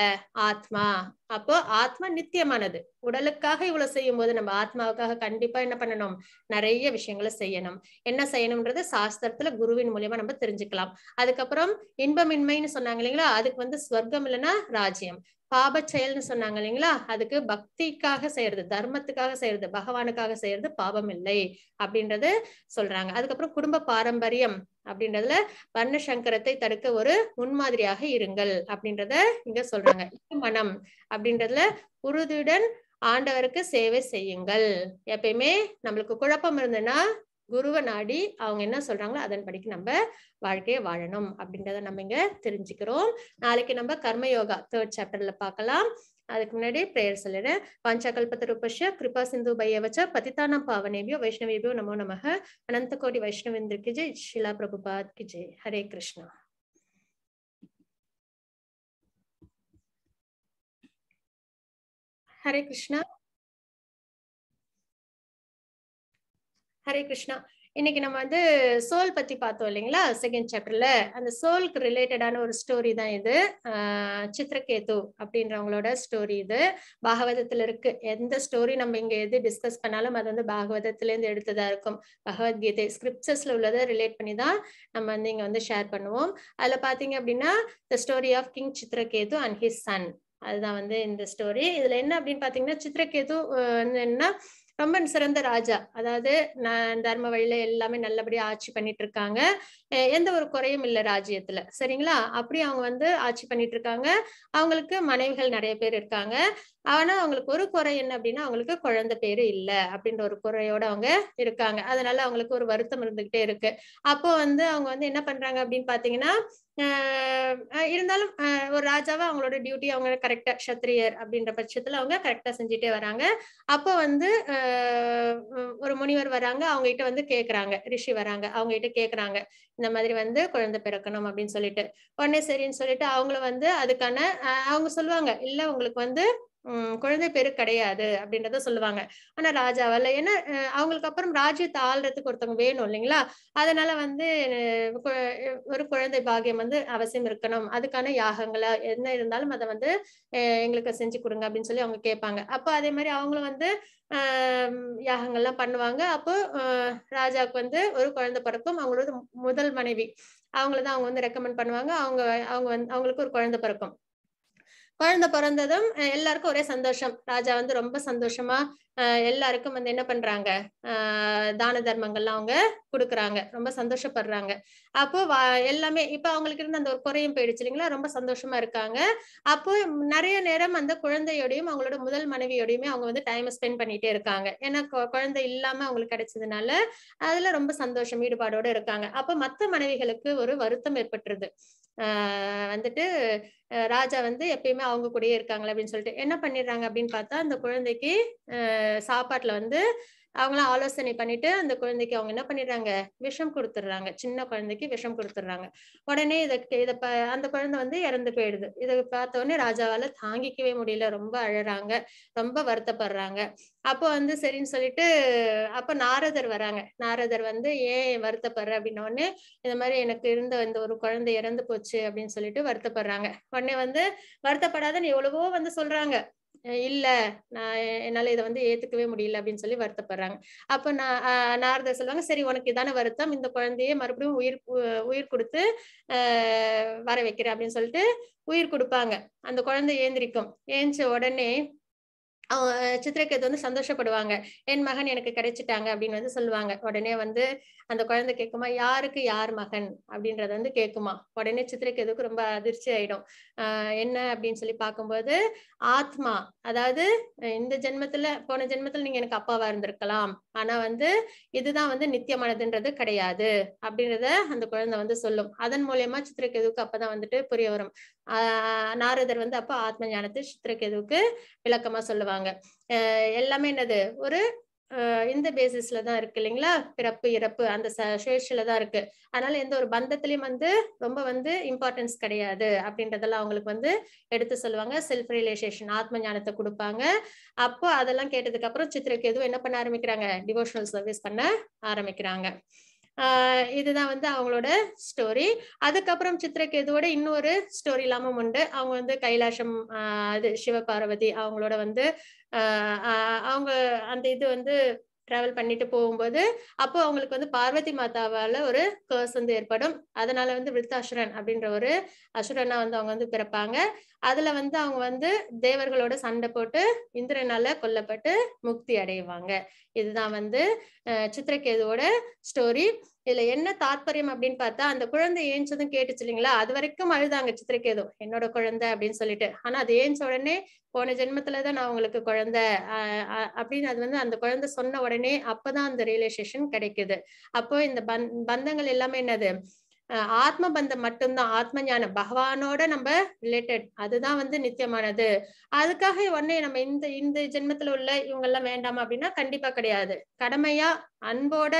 ஆத்மா அப்போ ஆத்மா நித்தியமானது உடலுக்காக இவ்வளவு செய்யும் போது நம்ம ஆத்மாவுக்காக கண்டிப்பா என்ன பண்ணணும் நிறைய விஷயங்களை செய்யணும் என்ன செய்யணும்ன்றது சாஸ்திரத்துல குருவின் மூலியமா நம்ம தெரிஞ்சுக்கலாம் அதுக்கப்புறம் இன்பமின்மைன்னு சொன்னாங்க இல்லைங்களா அதுக்கு வந்து ஸ்வர்க்கம் இல்லைன்னா ராஜ்யம் பாப செயல்னு சொன்னாங்க இல்லைங்களா அதுக்கு பக்திக்காக செய்யறது தர்மத்துக்காக செய்யறது பகவானுக்காக செய்யறது பாபம் இல்லை அப்படின்றது சொல்றாங்க அதுக்கப்புறம் குடும்ப பாரம்பரியம் அப்படின்றதுல வர்ண சங்கரத்தை தடுக்க ஒரு முன்மாதிரியாக இருங்கள் அப்படின்றத இங்க சொல்றாங்க மனம் அப்படின்றதுல உறுதியுடன் ஆண்டவருக்கு சேவை செய்யுங்கள் எப்பயுமே நம்மளுக்கு குழப்பம் இருந்ததுன்னா குருவை நாடி அவங்க என்ன சொல்றாங்களோ அதன்படிக்கு நம்ம வாழ்க்கையை வாழணும் அப்படின்றத நம்ம இங்க தெரிஞ்சுக்கிறோம் நாளைக்கு நம்ம கர்மயோகா தேர்ட் சாப்டர்ல பார்க்கலாம் அதுக்கு முன்னாடி ப்ரேயர் சொல்லிடுறேன் பஞ்சகல்பத்த ரூபஸ்ய கிருபா சிந்து பையவச்ச பதித்தானம் பாவனேபியோ வைஷ்ணவேபியோ நமோ நமக அனந்த கோடி வைஷ்ணவேந்திரக்கு ஜெய் ஷிலா பிரபுபாத் கி ஜெய் ஹரே கிருஷ்ணா ஹரே கிருஷ்ணா ஹரே கிருஷ்ணா இன்னைக்கு நம்ம வந்து சோல் பத்தி பார்த்தோம் இல்லைங்களா செகண்ட் சாப்டர்ல அந்த சோலுக்கு ரிலேட்டடான ஒரு ஸ்டோரி தான் இது சித்திரகேது அப்படின்றவங்களோட ஸ்டோரி இது பாகவதத்துல இருக்கு எந்த ஸ்டோரி நம்ம இங்க எது டிஸ்கஸ் பண்ணாலும் அது வந்து பாகவதத்துல இருந்து எடுத்ததா இருக்கும் பகவத்கீதை ஸ்கிரிப்சஸ்ல உள்ளதை ரிலேட் பண்ணி தான் நம்ம வந்து இங்க வந்து ஷேர் பண்ணுவோம் அதுல பாத்தீங்க அப்படின்னா the story of king Chitraketu and his son அதுதான் வந்து இந்த ஸ்டோரி இதுல என்ன அப்படின்னு பாத்தீங்கன்னா சித்திரகேது வந்து என்ன ரொம்ப சிறந்த ராஜா அதாவது தர்ம வழியில எல்லாமே நல்லபடியா ஆட்சி பண்ணிட்டு இருக்காங்க எந்த ஒரு குறையும் இல்லை ராஜ்யத்துல சரிங்களா அப்படி அவங்க வந்து ஆட்சி பண்ணிட்டு இருக்காங்க அவங்களுக்கு மனைவிகள் நிறைய பேர் இருக்காங்க ஆனா அவங்களுக்கு ஒரு குறை என்ன அப்படின்னா அவங்களுக்கு குழந்தை பேரு இல்லை அப்படின்ற ஒரு குறையோட அவங்க இருக்காங்க அதனால அவங்களுக்கு ஒரு வருத்தம் இருந்துகிட்டே இருக்கு அப்போ வந்து அவங்க வந்து என்ன பண்றாங்க அப்படின்னு பாத்தீங்கன்னா இருந்தாலும் ஒரு ராஜாவா அவங்களோட டியூட்டி அவங்க கரெக்டா சத்திரியர் அப்படின்ற பட்சத்துல அவங்க கரெக்டா செஞ்சுட்டே வராங்க அப்போ வந்து ஒரு முனிவர் வராங்க அவங்க கிட்ட வந்து கேக்குறாங்க ரிஷி வராங்க அவங்க கிட்ட கேக்குறாங்க இந்த மாதிரி வந்து குழந்தை பிறக்கணும் அப்படின்னு சொல்லிட்டு உடனே சரின்னு சொல்லிட்டு அவங்கள வந்து அதுக்கான அவங்க சொல்லுவாங்க இல்ல உங்களுக்கு வந்து குழந்தை பேரு கிடையாது அப்படின்றத சொல்லுவாங்க ஆனா ராஜாவல்ல ஏன்னா அவங்களுக்கு அப்புறம் ராஜ்யத்தை ஆள்றதுக்கு ஒருத்தவங்க வேணும் இல்லைங்களா அதனால வந்து ஒரு குழந்தை பாகியம் வந்து அவசியம் இருக்கணும் அதுக்கான யாகங்களா என்ன இருந்தாலும் அதை வந்து எங்களுக்கு செஞ்சு கொடுங்க அப்படின்னு சொல்லி அவங்க கேட்பாங்க அப்போ அதே மாதிரி அவங்களும் வந்து யாகங்கள்லாம் பண்ணுவாங்க அப்போ ராஜாவுக்கு வந்து ஒரு குழந்தை பிறக்கும் அவங்களோட முதல் மனைவி அவங்களதான் அவங்க வந்து ரெக்கமெண்ட் பண்ணுவாங்க அவங்க அவங்க வந்து அவங்களுக்கு ஒரு குழந்தை பிறக்கும் குழந்தை பிறந்ததும் எல்லாருக்கும் ஒரே சந்தோஷம் ராஜா வந்து ரொம்ப சந்தோஷமா எல்லாருக்கும் வந்து என்ன பண்றாங்க தான தர்மங்கள்லாம் அவங்க கொடுக்குறாங்க ரொம்ப சந்தோஷப்படுறாங்க அப்போ எல்லாமே இப்போ அவங்களுக்கு இருந்த அந்த ஒரு குறையும் போயிடுச்சு இல்லைங்களா ரொம்ப சந்தோஷமா இருக்காங்க அப்போ நிறைய நேரம் அந்த குழந்தையோடையும் அவங்களோட முதல் மனைவியோடையுமே அவங்க வந்து டைம் ஸ்பெண்ட் பண்ணிட்டே இருக்காங்க ஏன்னா குழந்தை இல்லாம அவங்களுக்கு கிடைச்சதுனால அதுல ரொம்ப சந்தோஷம் ஈடுபாடோட இருக்காங்க அப்போ மற்ற மனைவிகளுக்கு ஒரு வருத்தம் ஏற்பட்டுருது வந்துட்டு ராஜா வந்து எப்பயுமே அவங்க கூடயே இருக்காங்களே அப்படின்னு சொல்லிட்டு என்ன பண்ணிடுறாங்க அப்படின்னு பார்த்தா அந்த குழந்தைக்கு சாப்பாட்டுல வந்து அவங்களாம் ஆலோசனை பண்ணிட்டு அந்த குழந்தைக்கு அவங்க என்ன பண்ணிடுறாங்க விஷம் கொடுத்துடுறாங்க சின்ன குழந்தைக்கு விஷம் கொடுத்துடுறாங்க உடனே இதை இதை அந்த குழந்தை வந்து இறந்து போயிடுது இதை பார்த்த உடனே ராஜாவால தாங்கிக்கவே முடியல ரொம்ப அழறாங்க ரொம்ப வருத்தப்படுறாங்க அப்போ வந்து சரின்னு சொல்லிட்டு அப்ப நாரதர் வராங்க நாரதர் வந்து ஏன் வருத்தப்படுற அப்படின்னோடனே இந்த மாதிரி எனக்கு இருந்த இந்த ஒரு குழந்தை இறந்து போச்சு அப்படின்னு சொல்லிட்டு வருத்தப்படுறாங்க உடனே வந்து வருத்தப்படாத எவ்வளவோ வந்து சொல்றாங்க இல்ல நான் என்னால இதை வந்து ஏத்துக்கவே முடியல அப்படின்னு சொல்லி வருத்தப்படுறாங்க அப்ப நான் நாரத சொல்லுவாங்க சரி உனக்கு இதான வருத்தம் இந்த குழந்தைய மறுபடியும் உயிர் உயிர் கொடுத்து வர வைக்கிறேன் அப்படின்னு சொல்லிட்டு உயிர் கொடுப்பாங்க அந்த குழந்தை ஏந்திரிக்கும் ஏஞ்ச உடனே சித்திரக்கேது வந்து சந்தோஷப்படுவாங்க என் மகன் எனக்கு கிடைச்சிட்டாங்க அப்படின்னு வந்து சொல்லுவாங்க உடனே வந்து அந்த குழந்தை கேட்குமா யாருக்கு யார் மகன் அப்படின்றத வந்து கேட்குமா உடனே சித்திரக்கேதுக்கு ரொம்ப அதிர்ச்சி ஆயிடும் என்ன அப்படின்னு சொல்லி பார்க்கும்போது ஆத்மா அதாவது இந்த ஜென்மத்துல போன ஜென்மத்துல நீங்க எனக்கு அப்பாவா இருந்திருக்கலாம் ஆனா வந்து இதுதான் வந்து நித்தியமானதுன்றது கிடையாது அப்படின்றத அந்த குழந்தை வந்து சொல்லும் அதன் மூலியமா சித்திரக்கேதுவுக்கு அப்பதான் வந்துட்டு புரிய வரும் ஆஹ் நாரதர் வந்து அப்போ ஆத்ம ஞானத்தை சித்திரகேதுவுக்கு விளக்கமா சொல்லுவாங்க எல்லாமே என்னது ஒரு இந்த பேசிஸ்ல தான் இருக்கு இல்லைங்களா பிறப்பு இறப்பு அந்த சுழற்சியில தான் இருக்கு அதனால எந்த ஒரு பந்தத்திலையும் வந்து ரொம்ப வந்து இம்பார்ட்டன்ஸ் கிடையாது அப்படின்றதெல்லாம் அவங்களுக்கு வந்து எடுத்து சொல்லுவாங்க செல்ஃப் ரியலைசேஷன் ஆத்ம ஞானத்தை கொடுப்பாங்க அப்போ அதெல்லாம் கேட்டதுக்கு அப்புறம் சித்திரக்கு எதுவும் என்ன பண்ண ஆரம்பிக்கிறாங்க டிவோஷனல் சர்வீஸ் பண்ண ஆரம்பிக்கிறாங்க இதுதான் வந்து அவங்களோட ஸ்டோரி அதுக்கப்புறம் சித்திரகேதுவோட இன்னொரு ஸ்டோரி இல்லாம உண்டு அவங்க வந்து கைலாசம் அது சிவபார்வதி அவங்களோட வந்து அவங்க அந்த இது வந்து டிராவல் பண்ணிட்டு போகும்போது அப்போ அவங்களுக்கு வந்து பார்வதி மாதாவால ஒரு கேர்ஸ் வந்து ஏற்படும் அதனால வந்து விருத்தாசுரன் அப்படின்ற ஒரு அசுரனா வந்து அவங்க வந்து பிறப்பாங்க அதுல வந்து அவங்க வந்து தேவர்களோட சண்டை போட்டு இந்திரனால கொல்லப்பட்டு முக்தி அடைவாங்க இதுதான் வந்து சித்திரகேதுவோட ஸ்டோரி இதுல என்ன தாற்பயம் அப்படின்னு பார்த்தா அந்த குழந்தை ஏஞ்சதும் கேட்டுச்சு இல்லைங்களா அது வரைக்கும் அழுதாங்க சித்திரக்கேதும் என்னோட குழந்தை அப்படின்னு சொல்லிட்டு ஆனா அது ஏஞ்ச உடனே போன ஜென்மத்துலதான் நான் உங்களுக்கு குழந்தை அப்படின்னு அது வந்து அந்த குழந்தை சொன்ன உடனே அப்பதான் அந்த ரியலைசேஷன் கிடைக்குது அப்போ இந்த பந்தங்கள் எல்லாமே என்னது ஆத்ம பந்தம் மட்டும்தான் ஆத்ம ஞானம் பகவானோட நம்ம ரிலேட்டட் அதுதான் வந்து நித்தியமானது அதுக்காக உடனே நம்ம இந்த இந்த ஜென்மத்துல உள்ள இவங்க எல்லாம் வேண்டாமா அப்படின்னா கண்டிப்பா கிடையாது கடமையா அன்போட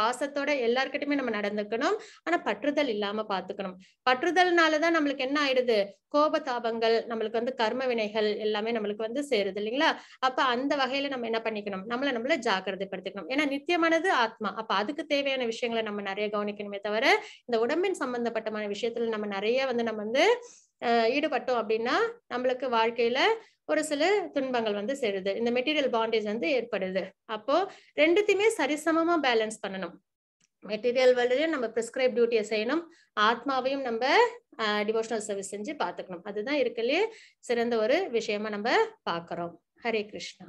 பாசத்தோட எல்லார்கிட்டயுமே நம்ம நடந்துக்கணும் ஆனா பற்றுதல் இல்லாம பாத்துக்கணும் பற்றுதல்னாலதான் நம்மளுக்கு என்ன ஆயிடுது கோபதாபங்கள் நம்மளுக்கு வந்து கர்ம வினைகள் எல்லாமே நம்மளுக்கு வந்து சேருது இல்லைங்களா அப்ப அந்த வகையில நம்ம என்ன பண்ணிக்கணும் நம்மள நம்மள ஜாக்கிரதைப்படுத்திக்கணும் ஏன்னா நித்தியமானது ஆத்மா அப்ப அதுக்கு தேவையான விஷயங்களை நம்ம நிறைய கவனிக்கணுமே தவிர இந்த உடம்பின் சம்பந்தப்பட்டமான விஷயத்துல நம்ம நிறைய வந்து நம்ம வந்து ஈடுபட்டோம் அப்படின்னா நம்மளுக்கு வாழ்க்கையில ஒரு சில துன்பங்கள் வந்து சேருது இந்த மெட்டீரியல் பாண்டேஜ் வந்து ஏற்படுது அப்போ ரெண்டுத்தையுமே சரிசமமா பேலன்ஸ் பண்ணணும் மெட்டீரியல் வேலையும் நம்ம ப்ரிஸ்கிரைப் டியூட்டியை செய்யணும் ஆத்மாவையும் நம்ம டிவோஷனல் சர்வீஸ் செஞ்சு பார்த்துக்கணும் அதுதான் இருக்கலையே சிறந்த ஒரு விஷயமா நம்ம பார்க்குறோம் ஹரே கிருஷ்ணா